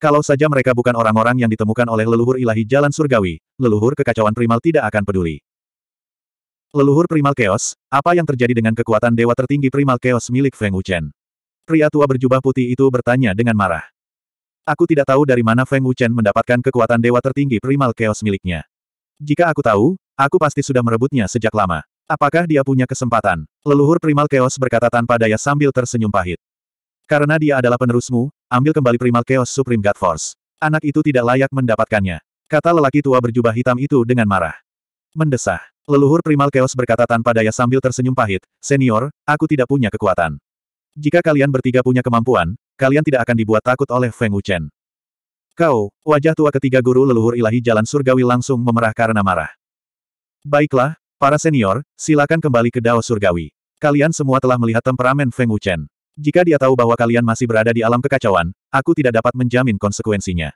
Kalau saja mereka bukan orang-orang yang ditemukan oleh leluhur ilahi jalan surgawi, leluhur kekacauan primal tidak akan peduli. Leluhur primal chaos, apa yang terjadi dengan kekuatan dewa tertinggi primal chaos milik Feng Wuchen? Pria tua berjubah putih itu bertanya dengan marah. Aku tidak tahu dari mana Feng Wuchen mendapatkan kekuatan dewa tertinggi primal chaos miliknya. Jika aku tahu, Aku pasti sudah merebutnya sejak lama. Apakah dia punya kesempatan? Leluhur Primal Chaos berkata tanpa daya sambil tersenyum pahit. Karena dia adalah penerusmu, ambil kembali Primal Chaos Supreme God Force. Anak itu tidak layak mendapatkannya. Kata lelaki tua berjubah hitam itu dengan marah. Mendesah. Leluhur Primal Chaos berkata tanpa daya sambil tersenyum pahit, Senior, aku tidak punya kekuatan. Jika kalian bertiga punya kemampuan, kalian tidak akan dibuat takut oleh Feng Wuchen. Kau, wajah tua ketiga guru leluhur ilahi jalan surgawi langsung memerah karena marah. Baiklah, para senior, silakan kembali ke Dao Surgawi. Kalian semua telah melihat temperamen Feng Wuchen. Jika dia tahu bahwa kalian masih berada di alam kekacauan, aku tidak dapat menjamin konsekuensinya.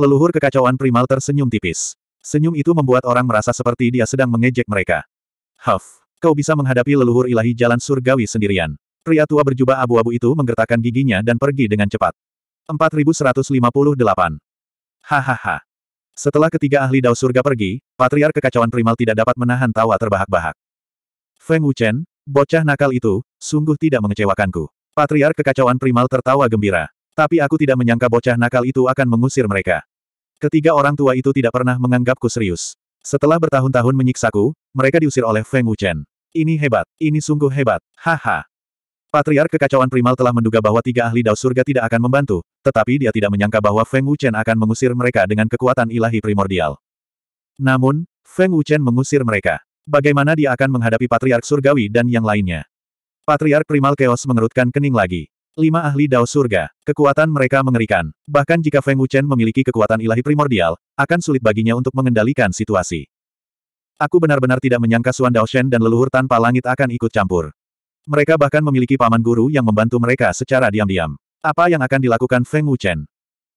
Leluhur kekacauan primal tersenyum tipis. Senyum itu membuat orang merasa seperti dia sedang mengejek mereka. Huff, kau bisa menghadapi leluhur ilahi jalan surgawi sendirian. Pria tua berjubah abu-abu itu menggertakkan giginya dan pergi dengan cepat. 4158. Hahaha. Setelah ketiga ahli dao surga pergi, patriar kekacauan primal tidak dapat menahan tawa terbahak-bahak. Feng Wuchen, bocah nakal itu, sungguh tidak mengecewakanku. Patriar kekacauan primal tertawa gembira. Tapi aku tidak menyangka bocah nakal itu akan mengusir mereka. Ketiga orang tua itu tidak pernah menganggapku serius. Setelah bertahun-tahun menyiksaku, mereka diusir oleh Feng Wuchen. Ini hebat, ini sungguh hebat, haha. Patriark kekacauan primal telah menduga bahwa tiga ahli Dao surga tidak akan membantu, tetapi dia tidak menyangka bahwa Feng Wuchen akan mengusir mereka dengan kekuatan ilahi primordial. Namun, Feng Wuchen mengusir mereka. Bagaimana dia akan menghadapi Patriark Surgawi dan yang lainnya? Patriark Primal Chaos mengerutkan kening lagi. Lima ahli Dao Surga, kekuatan mereka mengerikan. Bahkan jika Feng Wuchen memiliki kekuatan ilahi primordial, akan sulit baginya untuk mengendalikan situasi. Aku benar-benar tidak menyangka Suan Dao Shen dan leluhur tanpa langit akan ikut campur. Mereka bahkan memiliki paman guru yang membantu mereka secara diam-diam. Apa yang akan dilakukan Feng Wuchen?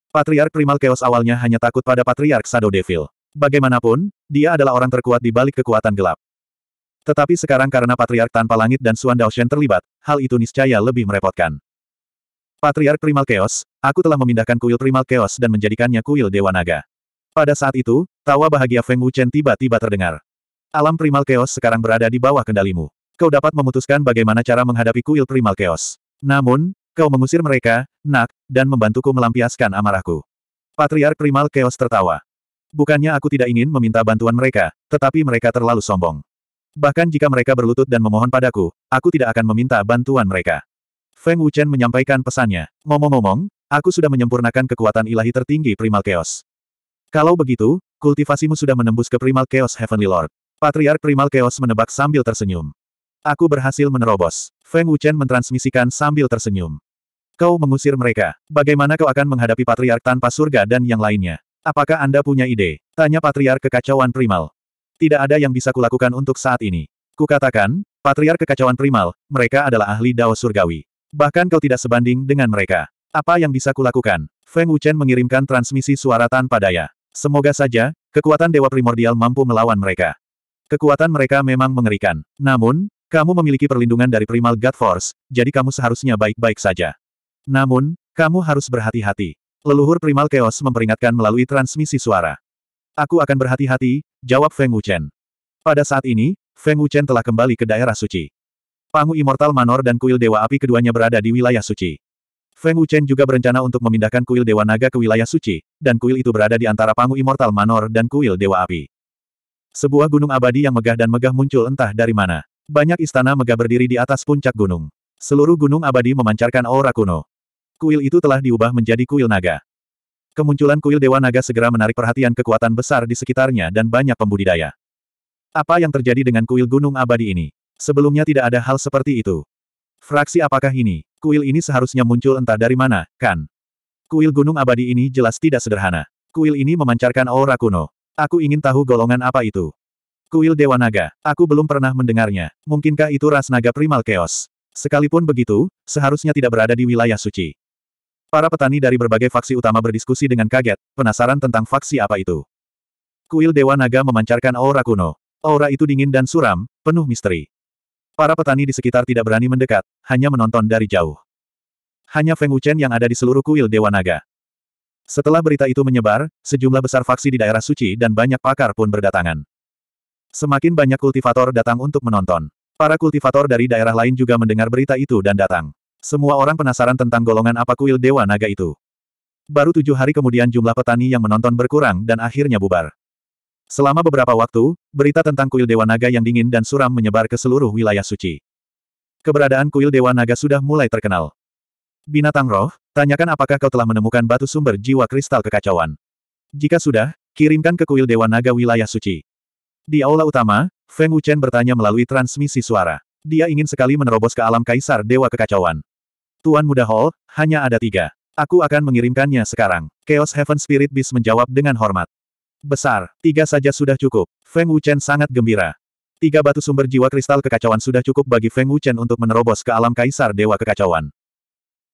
Patriark Primal Chaos awalnya hanya takut pada Patriark Shadow Devil. Bagaimanapun, dia adalah orang terkuat di balik kekuatan gelap. Tetapi sekarang karena Patriark tanpa langit dan Suan Daoshen terlibat, hal itu niscaya lebih merepotkan. Patriark Primal Chaos, aku telah memindahkan kuil Primal Chaos dan menjadikannya kuil Dewa Naga. Pada saat itu, tawa bahagia Feng Wuchen tiba-tiba terdengar. Alam Primal Chaos sekarang berada di bawah kendalimu kau dapat memutuskan bagaimana cara menghadapi kuil primal chaos. Namun, kau mengusir mereka, nak, dan membantuku melampiaskan amarahku. Patriark primal chaos tertawa. Bukannya aku tidak ingin meminta bantuan mereka, tetapi mereka terlalu sombong. Bahkan jika mereka berlutut dan memohon padaku, aku tidak akan meminta bantuan mereka. Feng Wuchen menyampaikan pesannya. Ngomong-ngomong, aku sudah menyempurnakan kekuatan ilahi tertinggi primal chaos. Kalau begitu, kultivasimu sudah menembus ke Primal Chaos Heavenly Lord. Patriark Primal Chaos menebak sambil tersenyum. Aku berhasil menerobos. Feng Wuchen mentransmisikan sambil tersenyum. Kau mengusir mereka. Bagaimana kau akan menghadapi patriark tanpa surga dan yang lainnya? Apakah Anda punya ide? Tanya patriark kekacauan primal. Tidak ada yang bisa kulakukan untuk saat ini. Kukatakan, patriark kekacauan primal, mereka adalah ahli dao surgawi. Bahkan kau tidak sebanding dengan mereka. Apa yang bisa kulakukan? Feng Wuchen mengirimkan transmisi suara tanpa daya. Semoga saja, kekuatan dewa primordial mampu melawan mereka. Kekuatan mereka memang mengerikan. Namun, kamu memiliki perlindungan dari Primal God Force, jadi kamu seharusnya baik-baik saja. Namun, kamu harus berhati-hati. Leluhur Primal Chaos memperingatkan melalui transmisi suara. Aku akan berhati-hati, jawab Feng Wuchen. Pada saat ini, Feng Wuchen telah kembali ke daerah suci. Pangu Immortal Manor dan Kuil Dewa Api keduanya berada di wilayah suci. Feng Wuchen juga berencana untuk memindahkan Kuil Dewa Naga ke wilayah suci, dan kuil itu berada di antara Pangu Immortal Manor dan Kuil Dewa Api. Sebuah gunung abadi yang megah dan megah muncul entah dari mana. Banyak istana megah berdiri di atas puncak gunung. Seluruh gunung abadi memancarkan aura kuno. Kuil itu telah diubah menjadi kuil naga. Kemunculan kuil Dewa Naga segera menarik perhatian kekuatan besar di sekitarnya dan banyak pembudidaya. Apa yang terjadi dengan kuil gunung abadi ini? Sebelumnya tidak ada hal seperti itu. Fraksi apakah ini? Kuil ini seharusnya muncul entah dari mana, kan? Kuil gunung abadi ini jelas tidak sederhana. Kuil ini memancarkan aura kuno. Aku ingin tahu golongan apa itu. Kuil Dewa Naga, aku belum pernah mendengarnya. Mungkinkah itu ras naga primal chaos? Sekalipun begitu, seharusnya tidak berada di wilayah suci. Para petani dari berbagai faksi utama berdiskusi dengan kaget, penasaran tentang faksi apa itu. Kuil Dewa Naga memancarkan aura kuno. Aura itu dingin dan suram, penuh misteri. Para petani di sekitar tidak berani mendekat, hanya menonton dari jauh. Hanya Feng Wuchen yang ada di seluruh kuil Dewa Naga. Setelah berita itu menyebar, sejumlah besar faksi di daerah suci dan banyak pakar pun berdatangan. Semakin banyak kultivator datang untuk menonton. Para kultivator dari daerah lain juga mendengar berita itu dan datang. Semua orang penasaran tentang golongan apa kuil Dewa Naga itu. Baru tujuh hari kemudian jumlah petani yang menonton berkurang dan akhirnya bubar. Selama beberapa waktu, berita tentang kuil Dewa Naga yang dingin dan suram menyebar ke seluruh wilayah suci. Keberadaan kuil Dewa Naga sudah mulai terkenal. Binatang roh, tanyakan apakah kau telah menemukan batu sumber jiwa kristal kekacauan. Jika sudah, kirimkan ke kuil Dewa Naga wilayah suci. Di aula utama, Feng Wuchen bertanya melalui transmisi suara. Dia ingin sekali menerobos ke alam kaisar dewa kekacauan. Tuan Muda Hall, hanya ada tiga. Aku akan mengirimkannya sekarang. Chaos Heaven Spirit Beast menjawab dengan hormat. Besar, tiga saja sudah cukup. Feng Wuchen sangat gembira. Tiga batu sumber jiwa kristal kekacauan sudah cukup bagi Feng Wuchen untuk menerobos ke alam kaisar dewa kekacauan.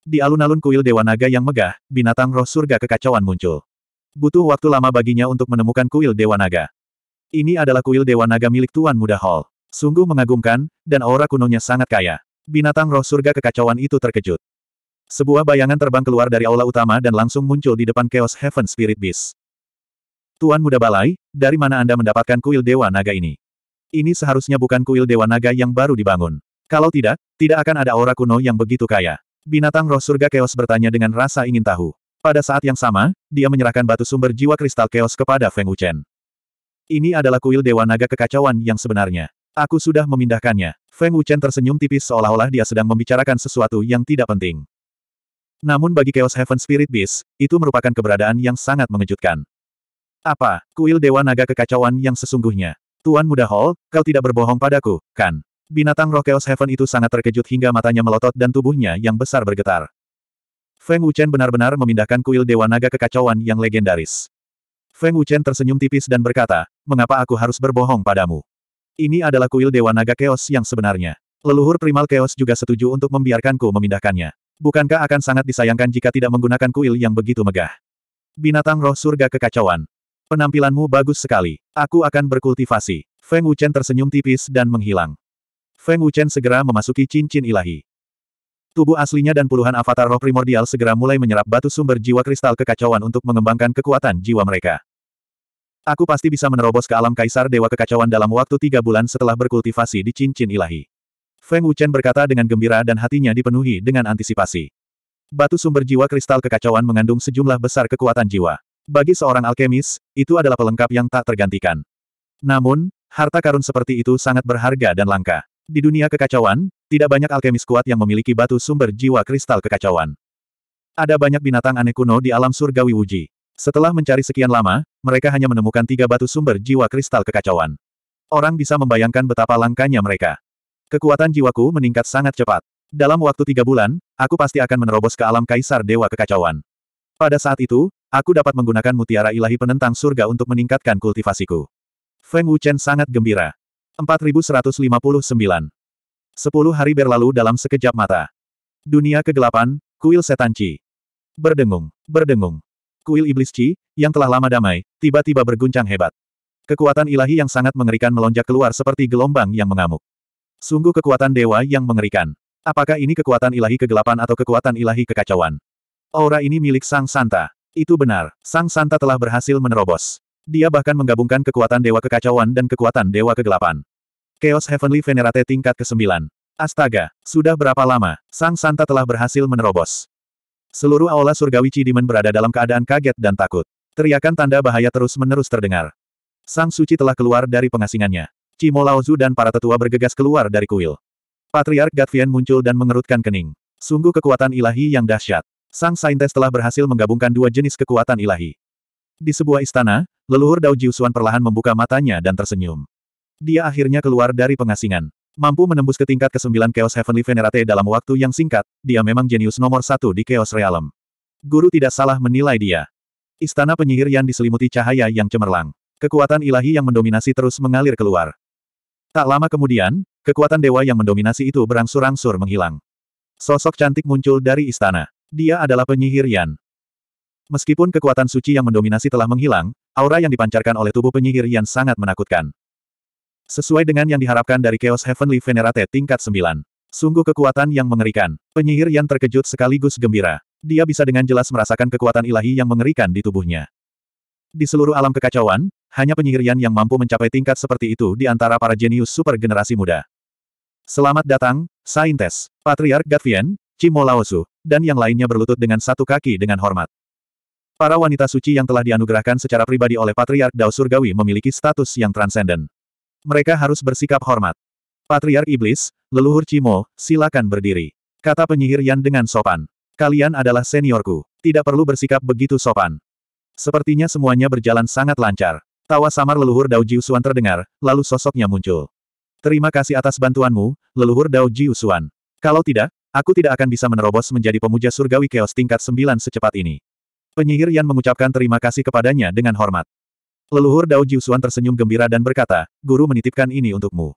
Di alun-alun kuil dewa naga yang megah, binatang roh surga kekacauan muncul. Butuh waktu lama baginya untuk menemukan kuil dewa naga. Ini adalah kuil Dewa Naga milik Tuan Muda Hall. Sungguh mengagumkan, dan aura kunonya sangat kaya. Binatang roh surga kekacauan itu terkejut. Sebuah bayangan terbang keluar dari aula utama dan langsung muncul di depan Chaos Heaven Spirit Beast. Tuan Muda Balai, dari mana Anda mendapatkan kuil Dewa Naga ini? Ini seharusnya bukan kuil Dewa Naga yang baru dibangun. Kalau tidak, tidak akan ada aura kuno yang begitu kaya. Binatang roh surga Chaos bertanya dengan rasa ingin tahu. Pada saat yang sama, dia menyerahkan batu sumber jiwa kristal Chaos kepada Feng Wuchen. Ini adalah kuil Dewa Naga Kekacauan yang sebenarnya. Aku sudah memindahkannya. Feng Wuchen tersenyum tipis seolah-olah dia sedang membicarakan sesuatu yang tidak penting. Namun bagi Chaos Heaven Spirit Beast, itu merupakan keberadaan yang sangat mengejutkan. Apa, kuil Dewa Naga Kekacauan yang sesungguhnya? Tuan Muda Hall, kau tidak berbohong padaku, kan? Binatang roh Chaos Heaven itu sangat terkejut hingga matanya melotot dan tubuhnya yang besar bergetar. Feng Wuchen benar-benar memindahkan kuil Dewa Naga Kekacauan yang legendaris. Feng Wuchen tersenyum tipis dan berkata, mengapa aku harus berbohong padamu? Ini adalah kuil Dewa Naga Chaos yang sebenarnya. Leluhur Primal Chaos juga setuju untuk membiarkanku memindahkannya. Bukankah akan sangat disayangkan jika tidak menggunakan kuil yang begitu megah? Binatang roh surga kekacauan. Penampilanmu bagus sekali. Aku akan berkultivasi. Feng Wuchen tersenyum tipis dan menghilang. Feng Wuchen segera memasuki cincin ilahi. Tubuh aslinya dan puluhan avatar roh primordial segera mulai menyerap batu sumber jiwa kristal kekacauan untuk mengembangkan kekuatan jiwa mereka. Aku pasti bisa menerobos ke alam kaisar dewa kekacauan dalam waktu tiga bulan setelah berkultivasi di cincin ilahi. Feng Wuchen berkata dengan gembira dan hatinya dipenuhi dengan antisipasi. Batu sumber jiwa kristal kekacauan mengandung sejumlah besar kekuatan jiwa. Bagi seorang alkemis, itu adalah pelengkap yang tak tergantikan. Namun, harta karun seperti itu sangat berharga dan langka. Di dunia kekacauan, tidak banyak alkemis kuat yang memiliki batu sumber jiwa kristal kekacauan. Ada banyak binatang aneh kuno di alam surgawi Wuji. Setelah mencari sekian lama, mereka hanya menemukan tiga batu sumber jiwa kristal kekacauan. Orang bisa membayangkan betapa langkanya mereka. Kekuatan jiwaku meningkat sangat cepat. Dalam waktu tiga bulan, aku pasti akan menerobos ke alam kaisar dewa kekacauan. Pada saat itu, aku dapat menggunakan mutiara ilahi penentang surga untuk meningkatkan kultivasiku. Feng Wuchen sangat gembira. 4159. Sepuluh hari berlalu dalam sekejap mata. Dunia kegelapan, kuil setan Ci. Berdengung, berdengung. Kuil iblis Ci, yang telah lama damai, tiba-tiba berguncang hebat. Kekuatan ilahi yang sangat mengerikan melonjak keluar seperti gelombang yang mengamuk. Sungguh kekuatan dewa yang mengerikan. Apakah ini kekuatan ilahi kegelapan atau kekuatan ilahi kekacauan? Aura ini milik Sang Santa. Itu benar, Sang Santa telah berhasil menerobos. Dia bahkan menggabungkan kekuatan Dewa Kekacauan dan kekuatan Dewa Kegelapan. Chaos Heavenly Venerate tingkat ke-9. Astaga, sudah berapa lama, Sang Santa telah berhasil menerobos. Seluruh aula surgawi Cidimen berada dalam keadaan kaget dan takut. Teriakan tanda bahaya terus-menerus terdengar. Sang Suci telah keluar dari pengasingannya. Cimo Laozu dan para tetua bergegas keluar dari kuil. Patriark Gatvian muncul dan mengerutkan kening. Sungguh kekuatan ilahi yang dahsyat. Sang saintes telah berhasil menggabungkan dua jenis kekuatan ilahi. Di sebuah istana, leluhur Dao Jiusuan perlahan membuka matanya dan tersenyum. Dia akhirnya keluar dari pengasingan. Mampu menembus ke tingkat ke-9 Chaos Heavenly Venerate dalam waktu yang singkat, dia memang jenius nomor satu di Chaos Realm. Guru tidak salah menilai dia. Istana penyihir yang diselimuti cahaya yang cemerlang. Kekuatan ilahi yang mendominasi terus mengalir keluar. Tak lama kemudian, kekuatan dewa yang mendominasi itu berangsur-angsur menghilang. Sosok cantik muncul dari istana. Dia adalah penyihir Yan. Meskipun kekuatan suci yang mendominasi telah menghilang, aura yang dipancarkan oleh tubuh penyihir yang sangat menakutkan. Sesuai dengan yang diharapkan dari Chaos Heavenly Venerate tingkat 9. Sungguh kekuatan yang mengerikan. Penyihir yang terkejut sekaligus gembira. Dia bisa dengan jelas merasakan kekuatan ilahi yang mengerikan di tubuhnya. Di seluruh alam kekacauan, hanya penyihirian yang mampu mencapai tingkat seperti itu di antara para jenius super generasi muda. Selamat datang, Saintes, Patriark Gatvien, Cimolaosu, dan yang lainnya berlutut dengan satu kaki dengan hormat. Para wanita suci yang telah dianugerahkan secara pribadi oleh Patriark Dao Surgawi memiliki status yang transenden. Mereka harus bersikap hormat. Patriark Iblis, leluhur Cimo, silakan berdiri. Kata penyihir Yan dengan sopan. Kalian adalah seniorku. Tidak perlu bersikap begitu sopan. Sepertinya semuanya berjalan sangat lancar. Tawa samar leluhur Dao Jiusuan terdengar, lalu sosoknya muncul. Terima kasih atas bantuanmu, leluhur Dao Jiusuan. Kalau tidak, aku tidak akan bisa menerobos menjadi pemuja surgawi keos tingkat 9 secepat ini. Penyihir Yan mengucapkan terima kasih kepadanya dengan hormat. Leluhur Dao Jiusuan tersenyum gembira dan berkata, Guru menitipkan ini untukmu.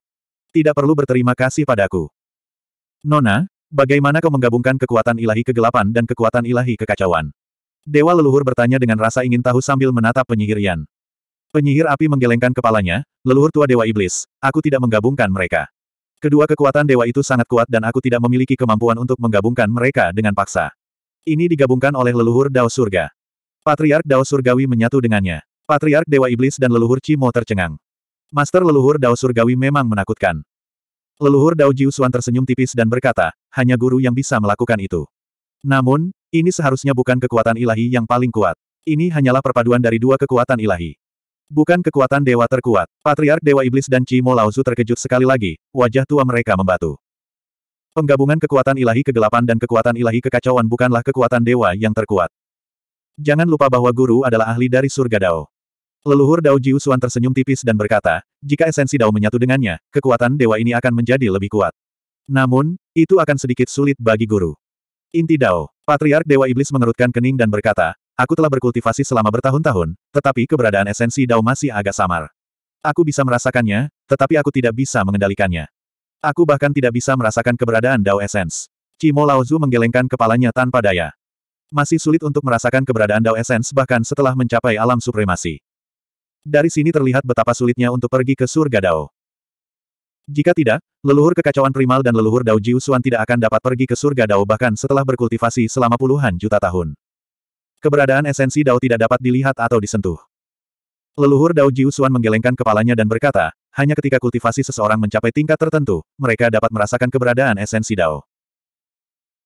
Tidak perlu berterima kasih padaku. Nona, bagaimana kau menggabungkan kekuatan ilahi kegelapan dan kekuatan ilahi kekacauan? Dewa leluhur bertanya dengan rasa ingin tahu sambil menatap penyihir Yan. Penyihir api menggelengkan kepalanya, leluhur tua dewa iblis, aku tidak menggabungkan mereka. Kedua kekuatan dewa itu sangat kuat dan aku tidak memiliki kemampuan untuk menggabungkan mereka dengan paksa. Ini digabungkan oleh leluhur Dao Surga. Patriark Dao Surgawi menyatu dengannya. Patriark Dewa Iblis dan leluhur Cimo tercengang. Master leluhur Dao Surgawi memang menakutkan. Leluhur Dao Jiusuan tersenyum tipis dan berkata, hanya guru yang bisa melakukan itu. Namun, ini seharusnya bukan kekuatan ilahi yang paling kuat. Ini hanyalah perpaduan dari dua kekuatan ilahi. Bukan kekuatan dewa terkuat. Patriark Dewa Iblis dan Cimo Laozu terkejut sekali lagi, wajah tua mereka membatu. Penggabungan kekuatan ilahi kegelapan dan kekuatan ilahi kekacauan bukanlah kekuatan dewa yang terkuat. Jangan lupa bahwa guru adalah ahli dari surga Dao. Leluhur Dao Ji Jiusuan tersenyum tipis dan berkata, jika esensi Dao menyatu dengannya, kekuatan dewa ini akan menjadi lebih kuat. Namun, itu akan sedikit sulit bagi guru. Inti Dao, Patriark Dewa Iblis mengerutkan kening dan berkata, aku telah berkultivasi selama bertahun-tahun, tetapi keberadaan esensi Dao masih agak samar. Aku bisa merasakannya, tetapi aku tidak bisa mengendalikannya. Aku bahkan tidak bisa merasakan keberadaan Dao Essence. Cimo Laozu menggelengkan kepalanya tanpa daya. Masih sulit untuk merasakan keberadaan Dao Essence bahkan setelah mencapai alam supremasi. Dari sini terlihat betapa sulitnya untuk pergi ke surga Dao. Jika tidak, leluhur kekacauan primal dan leluhur Dao Jiusuan tidak akan dapat pergi ke surga Dao bahkan setelah berkultivasi selama puluhan juta tahun. Keberadaan esensi Dao tidak dapat dilihat atau disentuh. Leluhur Dao Jiusuan menggelengkan kepalanya dan berkata, hanya ketika kultivasi seseorang mencapai tingkat tertentu, mereka dapat merasakan keberadaan esensi Dao.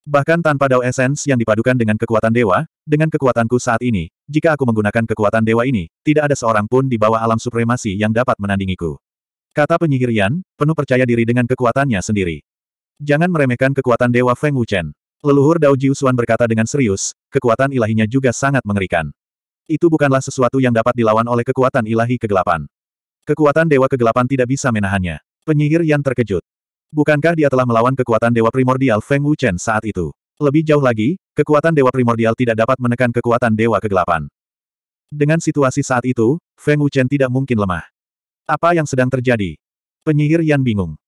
Bahkan tanpa Dao Essence yang dipadukan dengan kekuatan dewa, dengan kekuatanku saat ini, jika aku menggunakan kekuatan dewa ini, tidak ada seorang pun di bawah alam supremasi yang dapat menandingiku. Kata penyihir Yan, penuh percaya diri dengan kekuatannya sendiri. Jangan meremehkan kekuatan dewa Feng Wuchen. Leluhur Dao Jiusuan berkata dengan serius, kekuatan ilahinya juga sangat mengerikan. Itu bukanlah sesuatu yang dapat dilawan oleh kekuatan ilahi kegelapan. Kekuatan Dewa Kegelapan tidak bisa menahannya. Penyihir Yan terkejut. Bukankah dia telah melawan kekuatan Dewa Primordial Feng Wuchen saat itu? Lebih jauh lagi, kekuatan Dewa Primordial tidak dapat menekan kekuatan Dewa Kegelapan. Dengan situasi saat itu, Feng Wuchen tidak mungkin lemah. Apa yang sedang terjadi? Penyihir Yan bingung.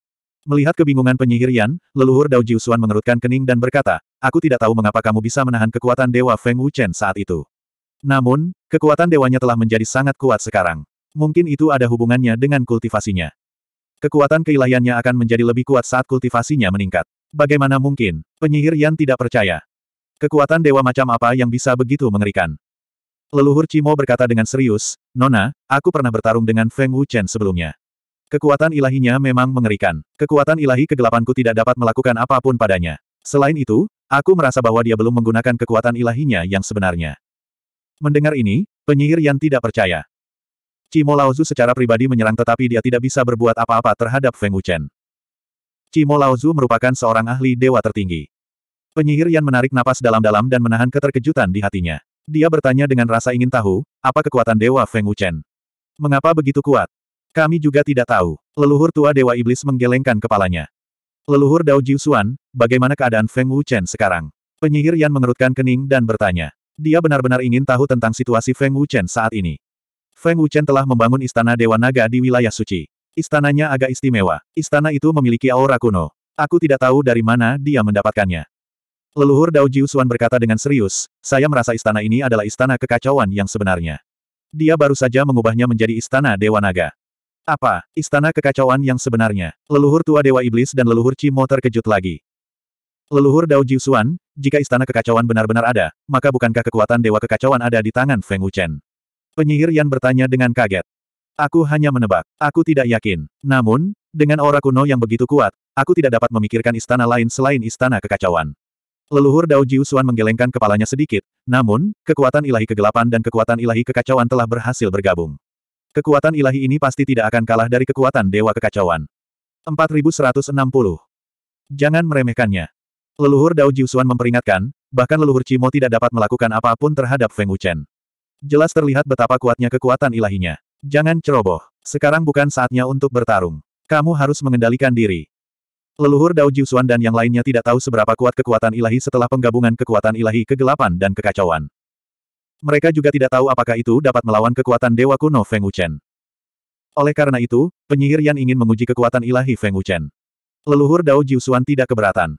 Melihat kebingungan penyihir Yan, leluhur Dao Jiusuan mengerutkan kening dan berkata, Aku tidak tahu mengapa kamu bisa menahan kekuatan Dewa Feng Wuchen saat itu. Namun, kekuatan dewanya telah menjadi sangat kuat sekarang. Mungkin itu ada hubungannya dengan kultivasinya. Kekuatan keilahiannya akan menjadi lebih kuat saat kultivasinya meningkat. Bagaimana mungkin? Penyihir yang tidak percaya. Kekuatan dewa macam apa yang bisa begitu mengerikan? Leluhur Cimo berkata dengan serius, Nona, aku pernah bertarung dengan Feng Wuchen sebelumnya. Kekuatan ilahinya memang mengerikan. Kekuatan ilahi kegelapanku tidak dapat melakukan apapun padanya. Selain itu, aku merasa bahwa dia belum menggunakan kekuatan ilahinya yang sebenarnya. Mendengar ini, penyihir yang tidak percaya. Cimo Laozu secara pribadi menyerang tetapi dia tidak bisa berbuat apa-apa terhadap Feng Wuchen. Cimo Laozu merupakan seorang ahli dewa tertinggi. Penyihir Yan menarik napas dalam-dalam dan menahan keterkejutan di hatinya. Dia bertanya dengan rasa ingin tahu, apa kekuatan dewa Feng Wuchen? Mengapa begitu kuat? Kami juga tidak tahu. Leluhur tua dewa iblis menggelengkan kepalanya. Leluhur Dao Jiusuan, bagaimana keadaan Feng Wuchen sekarang? Penyihir Yan mengerutkan kening dan bertanya. Dia benar-benar ingin tahu tentang situasi Feng Wuchen saat ini. Feng Wuchen telah membangun istana Dewa Naga di wilayah suci. Istananya agak istimewa. Istana itu memiliki aura kuno. Aku tidak tahu dari mana dia mendapatkannya. Leluhur Dao Jiusuan berkata dengan serius, saya merasa istana ini adalah istana kekacauan yang sebenarnya. Dia baru saja mengubahnya menjadi istana Dewa Naga. Apa, istana kekacauan yang sebenarnya? Leluhur tua Dewa Iblis dan leluhur Cimo terkejut lagi. Leluhur Dao Jiusuan, jika istana kekacauan benar-benar ada, maka bukankah kekuatan Dewa Kekacauan ada di tangan Feng Wuchen? Penyihir Yan bertanya dengan kaget. Aku hanya menebak. Aku tidak yakin. Namun, dengan aura kuno yang begitu kuat, aku tidak dapat memikirkan istana lain selain istana kekacauan. Leluhur Dao Jiu Xuan menggelengkan kepalanya sedikit, namun, kekuatan ilahi kegelapan dan kekuatan ilahi kekacauan telah berhasil bergabung. Kekuatan ilahi ini pasti tidak akan kalah dari kekuatan Dewa Kekacauan. 4160. Jangan meremehkannya. Leluhur Dao Jiusuan memperingatkan, bahkan leluhur Cimo tidak dapat melakukan apapun terhadap Feng Wuchen. Jelas terlihat betapa kuatnya kekuatan ilahinya. Jangan ceroboh. Sekarang bukan saatnya untuk bertarung. Kamu harus mengendalikan diri. Leluhur Dao Jiusuan dan yang lainnya tidak tahu seberapa kuat kekuatan ilahi setelah penggabungan kekuatan ilahi kegelapan dan kekacauan. Mereka juga tidak tahu apakah itu dapat melawan kekuatan Dewa Kuno Feng Wuchen. Oleh karena itu, penyihir Yan ingin menguji kekuatan ilahi Feng Wuchen. Leluhur Dao Jiusuan tidak keberatan.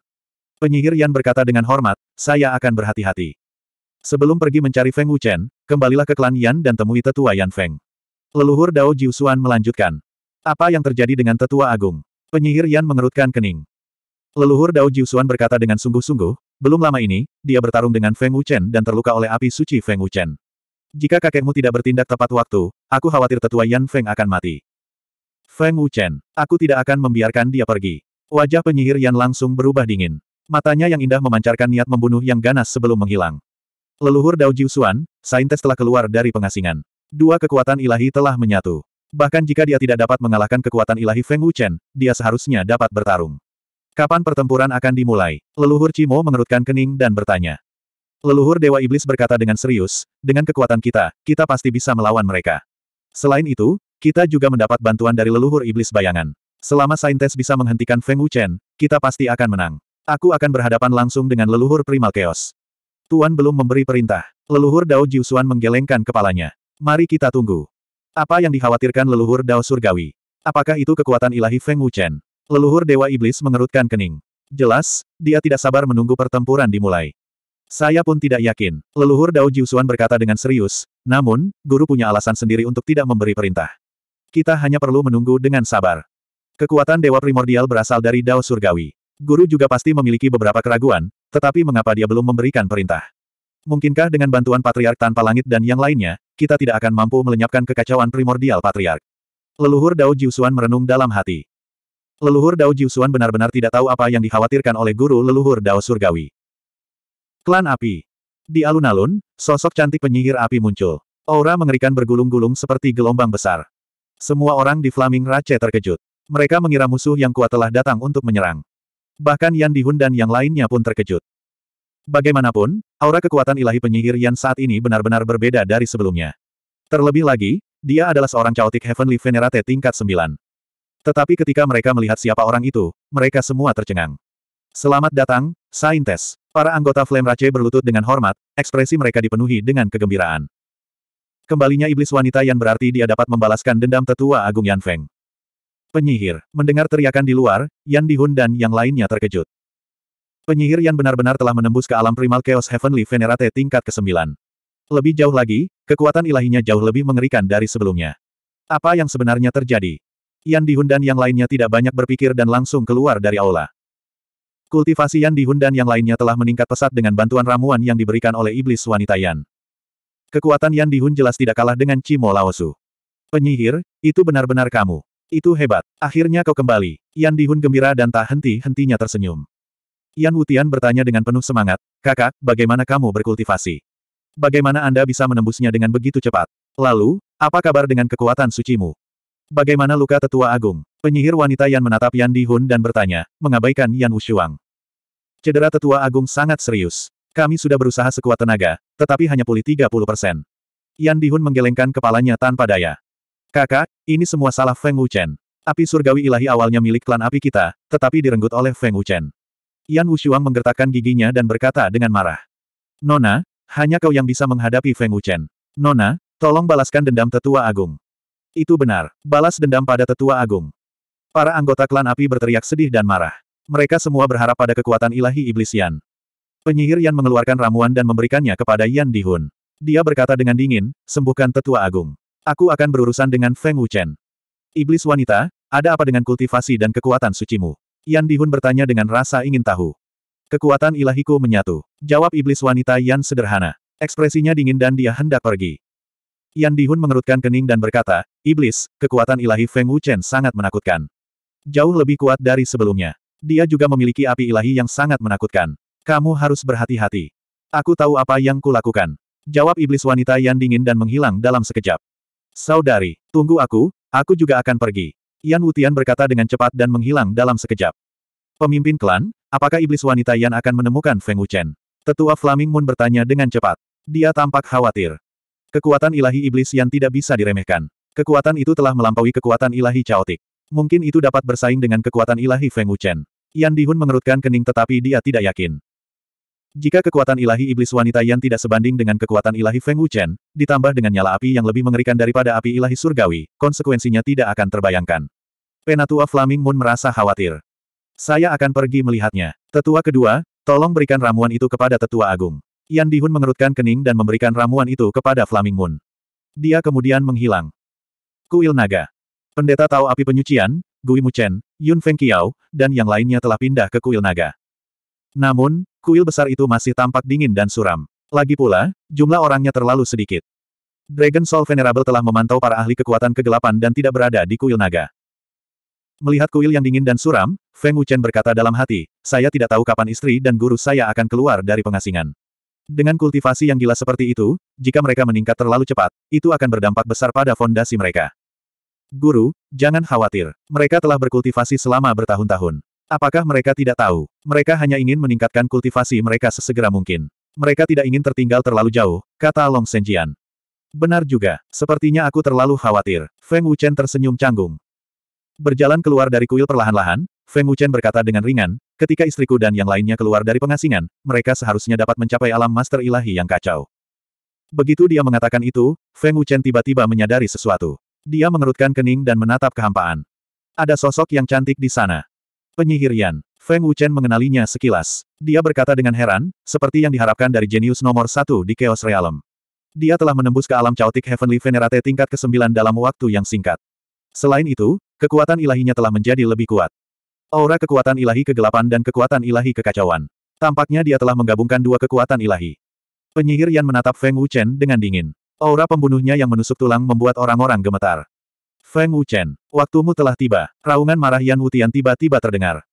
Penyihir Yan berkata dengan hormat, saya akan berhati-hati. Sebelum pergi mencari Feng Wuchen, Kembalilah ke klan Yan dan temui tetua Yan Feng. Leluhur Dao Jiusuan melanjutkan. Apa yang terjadi dengan tetua agung? Penyihir Yan mengerutkan kening. Leluhur Dao Jiusuan berkata dengan sungguh-sungguh, belum lama ini, dia bertarung dengan Feng Wuchen dan terluka oleh api suci Feng Wuchen. Jika kakekmu tidak bertindak tepat waktu, aku khawatir tetua Yan Feng akan mati. Feng Wuchen, aku tidak akan membiarkan dia pergi. Wajah penyihir Yan langsung berubah dingin. Matanya yang indah memancarkan niat membunuh yang ganas sebelum menghilang. Leluhur Dao Jiusuan, saintes telah keluar dari pengasingan. Dua kekuatan ilahi telah menyatu. Bahkan jika dia tidak dapat mengalahkan kekuatan ilahi Feng Wuchen, dia seharusnya dapat bertarung. Kapan pertempuran akan dimulai? Leluhur Cimo mengerutkan kening dan bertanya. Leluhur Dewa Iblis berkata dengan serius, dengan kekuatan kita, kita pasti bisa melawan mereka. Selain itu, kita juga mendapat bantuan dari leluhur Iblis bayangan. Selama Saintes bisa menghentikan Feng Wuchen, kita pasti akan menang. Aku akan berhadapan langsung dengan leluhur Primal Chaos. Tuan belum memberi perintah. Leluhur Dao Jiusuan menggelengkan kepalanya. Mari kita tunggu. Apa yang dikhawatirkan leluhur Dao Surgawi? Apakah itu kekuatan ilahi Feng Wuchen? Leluhur Dewa Iblis mengerutkan kening. Jelas, dia tidak sabar menunggu pertempuran dimulai. Saya pun tidak yakin. Leluhur Dao Jiusuan berkata dengan serius, namun, guru punya alasan sendiri untuk tidak memberi perintah. Kita hanya perlu menunggu dengan sabar. Kekuatan Dewa Primordial berasal dari Dao Surgawi. Guru juga pasti memiliki beberapa keraguan, tetapi mengapa dia belum memberikan perintah? Mungkinkah dengan bantuan Patriark tanpa langit dan yang lainnya, kita tidak akan mampu melenyapkan kekacauan primordial Patriark? Leluhur Dao Jiusuan merenung dalam hati. Leluhur Dao Jiusuan benar-benar tidak tahu apa yang dikhawatirkan oleh guru leluhur Dao Surgawi. Klan Api. Di alun-alun, sosok cantik penyihir api muncul. Aura mengerikan bergulung-gulung seperti gelombang besar. Semua orang di Flaming Rache terkejut. Mereka mengira musuh yang kuat telah datang untuk menyerang. Bahkan Yan Dihun dan yang lainnya pun terkejut. Bagaimanapun, aura kekuatan ilahi penyihir Yan saat ini benar-benar berbeda dari sebelumnya. Terlebih lagi, dia adalah seorang Chaotic Heavenly Venerate tingkat 9. Tetapi ketika mereka melihat siapa orang itu, mereka semua tercengang. Selamat datang, Saintes. Para anggota Flame Rache berlutut dengan hormat, ekspresi mereka dipenuhi dengan kegembiraan. Kembalinya iblis wanita yang berarti dia dapat membalaskan dendam tetua Agung Yan Feng. Penyihir. Mendengar teriakan di luar, Yan Dihun dan yang lainnya terkejut. Penyihir yang benar-benar telah menembus ke alam primal Chaos Heavenly Venerate tingkat ke-9. Lebih jauh lagi, kekuatan ilahinya jauh lebih mengerikan dari sebelumnya. Apa yang sebenarnya terjadi? Yan Dihun dan yang lainnya tidak banyak berpikir dan langsung keluar dari aula. Kultivasi Yan Dihun dan yang lainnya telah meningkat pesat dengan bantuan ramuan yang diberikan oleh iblis wanita Yan. Kekuatan Yan Dihun jelas tidak kalah dengan Cimo Laosu. Penyihir, itu benar-benar kamu. Itu hebat. Akhirnya kau kembali. Yan Dihun gembira dan tak henti-hentinya tersenyum. Yan Wutian bertanya dengan penuh semangat, kakak, bagaimana kamu berkultivasi? Bagaimana Anda bisa menembusnya dengan begitu cepat? Lalu, apa kabar dengan kekuatan sucimu? Bagaimana luka tetua agung? Penyihir wanita Yan menatap Yan Dihun dan bertanya, mengabaikan Yan Wushuang. Cedera tetua agung sangat serius. Kami sudah berusaha sekuat tenaga, tetapi hanya pulih 30 persen. Yan Dihun menggelengkan kepalanya tanpa daya. Kakak, ini semua salah Feng Wuchen. Api surgawi ilahi awalnya milik klan api kita, tetapi direnggut oleh Feng Wuchen. Yan Wushuang menggertakkan giginya dan berkata dengan marah. Nona, hanya kau yang bisa menghadapi Feng Wuchen. Nona, tolong balaskan dendam tetua agung. Itu benar, balas dendam pada tetua agung. Para anggota klan api berteriak sedih dan marah. Mereka semua berharap pada kekuatan ilahi iblis Yan. Penyihir Yan mengeluarkan ramuan dan memberikannya kepada Yan Dihun. Dia berkata dengan dingin, sembuhkan tetua agung. Aku akan berurusan dengan Feng Wuchen. Iblis wanita, ada apa dengan kultivasi dan kekuatan sucimu? Yan Dihun bertanya dengan rasa ingin tahu. Kekuatan ilahiku menyatu. Jawab iblis wanita Yan sederhana. Ekspresinya dingin dan dia hendak pergi. Yan Dihun mengerutkan kening dan berkata, Iblis, kekuatan ilahi Feng Wuchen sangat menakutkan. Jauh lebih kuat dari sebelumnya. Dia juga memiliki api ilahi yang sangat menakutkan. Kamu harus berhati-hati. Aku tahu apa yang kulakukan. Jawab iblis wanita yang dingin dan menghilang dalam sekejap. Saudari, tunggu aku, aku juga akan pergi. Yan Wutian berkata dengan cepat dan menghilang dalam sekejap. Pemimpin klan, apakah iblis wanita Yan akan menemukan Feng Wuchen? Tetua Flaming Moon bertanya dengan cepat. Dia tampak khawatir. Kekuatan ilahi iblis Yan tidak bisa diremehkan. Kekuatan itu telah melampaui kekuatan ilahi caotik. Mungkin itu dapat bersaing dengan kekuatan ilahi Feng Wuchen. Yan Dihun mengerutkan kening tetapi dia tidak yakin. Jika kekuatan ilahi iblis wanita yang tidak sebanding dengan kekuatan ilahi Feng Wuchen, ditambah dengan nyala api yang lebih mengerikan daripada api ilahi surgawi, konsekuensinya tidak akan terbayangkan. Penatua Flaming Moon merasa khawatir. Saya akan pergi melihatnya. Tetua kedua, tolong berikan ramuan itu kepada Tetua Agung. Yan Dihun mengerutkan kening dan memberikan ramuan itu kepada Flaming Moon. Dia kemudian menghilang. Kuil Naga. Pendeta Tao Api Penyucian, Gui Mu Chen, Yun Feng Qiao, dan yang lainnya telah pindah ke Kuil Naga. Namun, kuil besar itu masih tampak dingin dan suram. Lagi pula, jumlah orangnya terlalu sedikit. Dragon Soul Venerable telah memantau para ahli kekuatan kegelapan dan tidak berada di kuil naga. Melihat kuil yang dingin dan suram, Feng Wuchen berkata dalam hati, saya tidak tahu kapan istri dan guru saya akan keluar dari pengasingan. Dengan kultivasi yang gila seperti itu, jika mereka meningkat terlalu cepat, itu akan berdampak besar pada fondasi mereka. Guru, jangan khawatir. Mereka telah berkultivasi selama bertahun-tahun. Apakah mereka tidak tahu? Mereka hanya ingin meningkatkan kultivasi mereka sesegera mungkin. Mereka tidak ingin tertinggal terlalu jauh, kata Long Senjian. Benar juga, sepertinya aku terlalu khawatir. Feng Wuchen tersenyum canggung. Berjalan keluar dari kuil perlahan-lahan, Feng Wuchen berkata dengan ringan, ketika istriku dan yang lainnya keluar dari pengasingan, mereka seharusnya dapat mencapai alam master ilahi yang kacau. Begitu dia mengatakan itu, Feng Wuchen tiba-tiba menyadari sesuatu. Dia mengerutkan kening dan menatap kehampaan. Ada sosok yang cantik di sana. Penyihirian. Feng Wuchen mengenalinya sekilas. Dia berkata dengan heran, seperti yang diharapkan dari jenius nomor satu di Chaos Realm. Dia telah menembus ke alam caotik Heavenly Venerate tingkat ke-9 dalam waktu yang singkat. Selain itu, kekuatan ilahinya telah menjadi lebih kuat. Aura kekuatan ilahi kegelapan dan kekuatan ilahi kekacauan. Tampaknya dia telah menggabungkan dua kekuatan ilahi. Penyihir Yan menatap Feng Wuchen dengan dingin. Aura pembunuhnya yang menusuk tulang membuat orang-orang gemetar. Feng Wuchen, waktumu telah tiba. Raungan marah Yan Wutian tiba-tiba terdengar.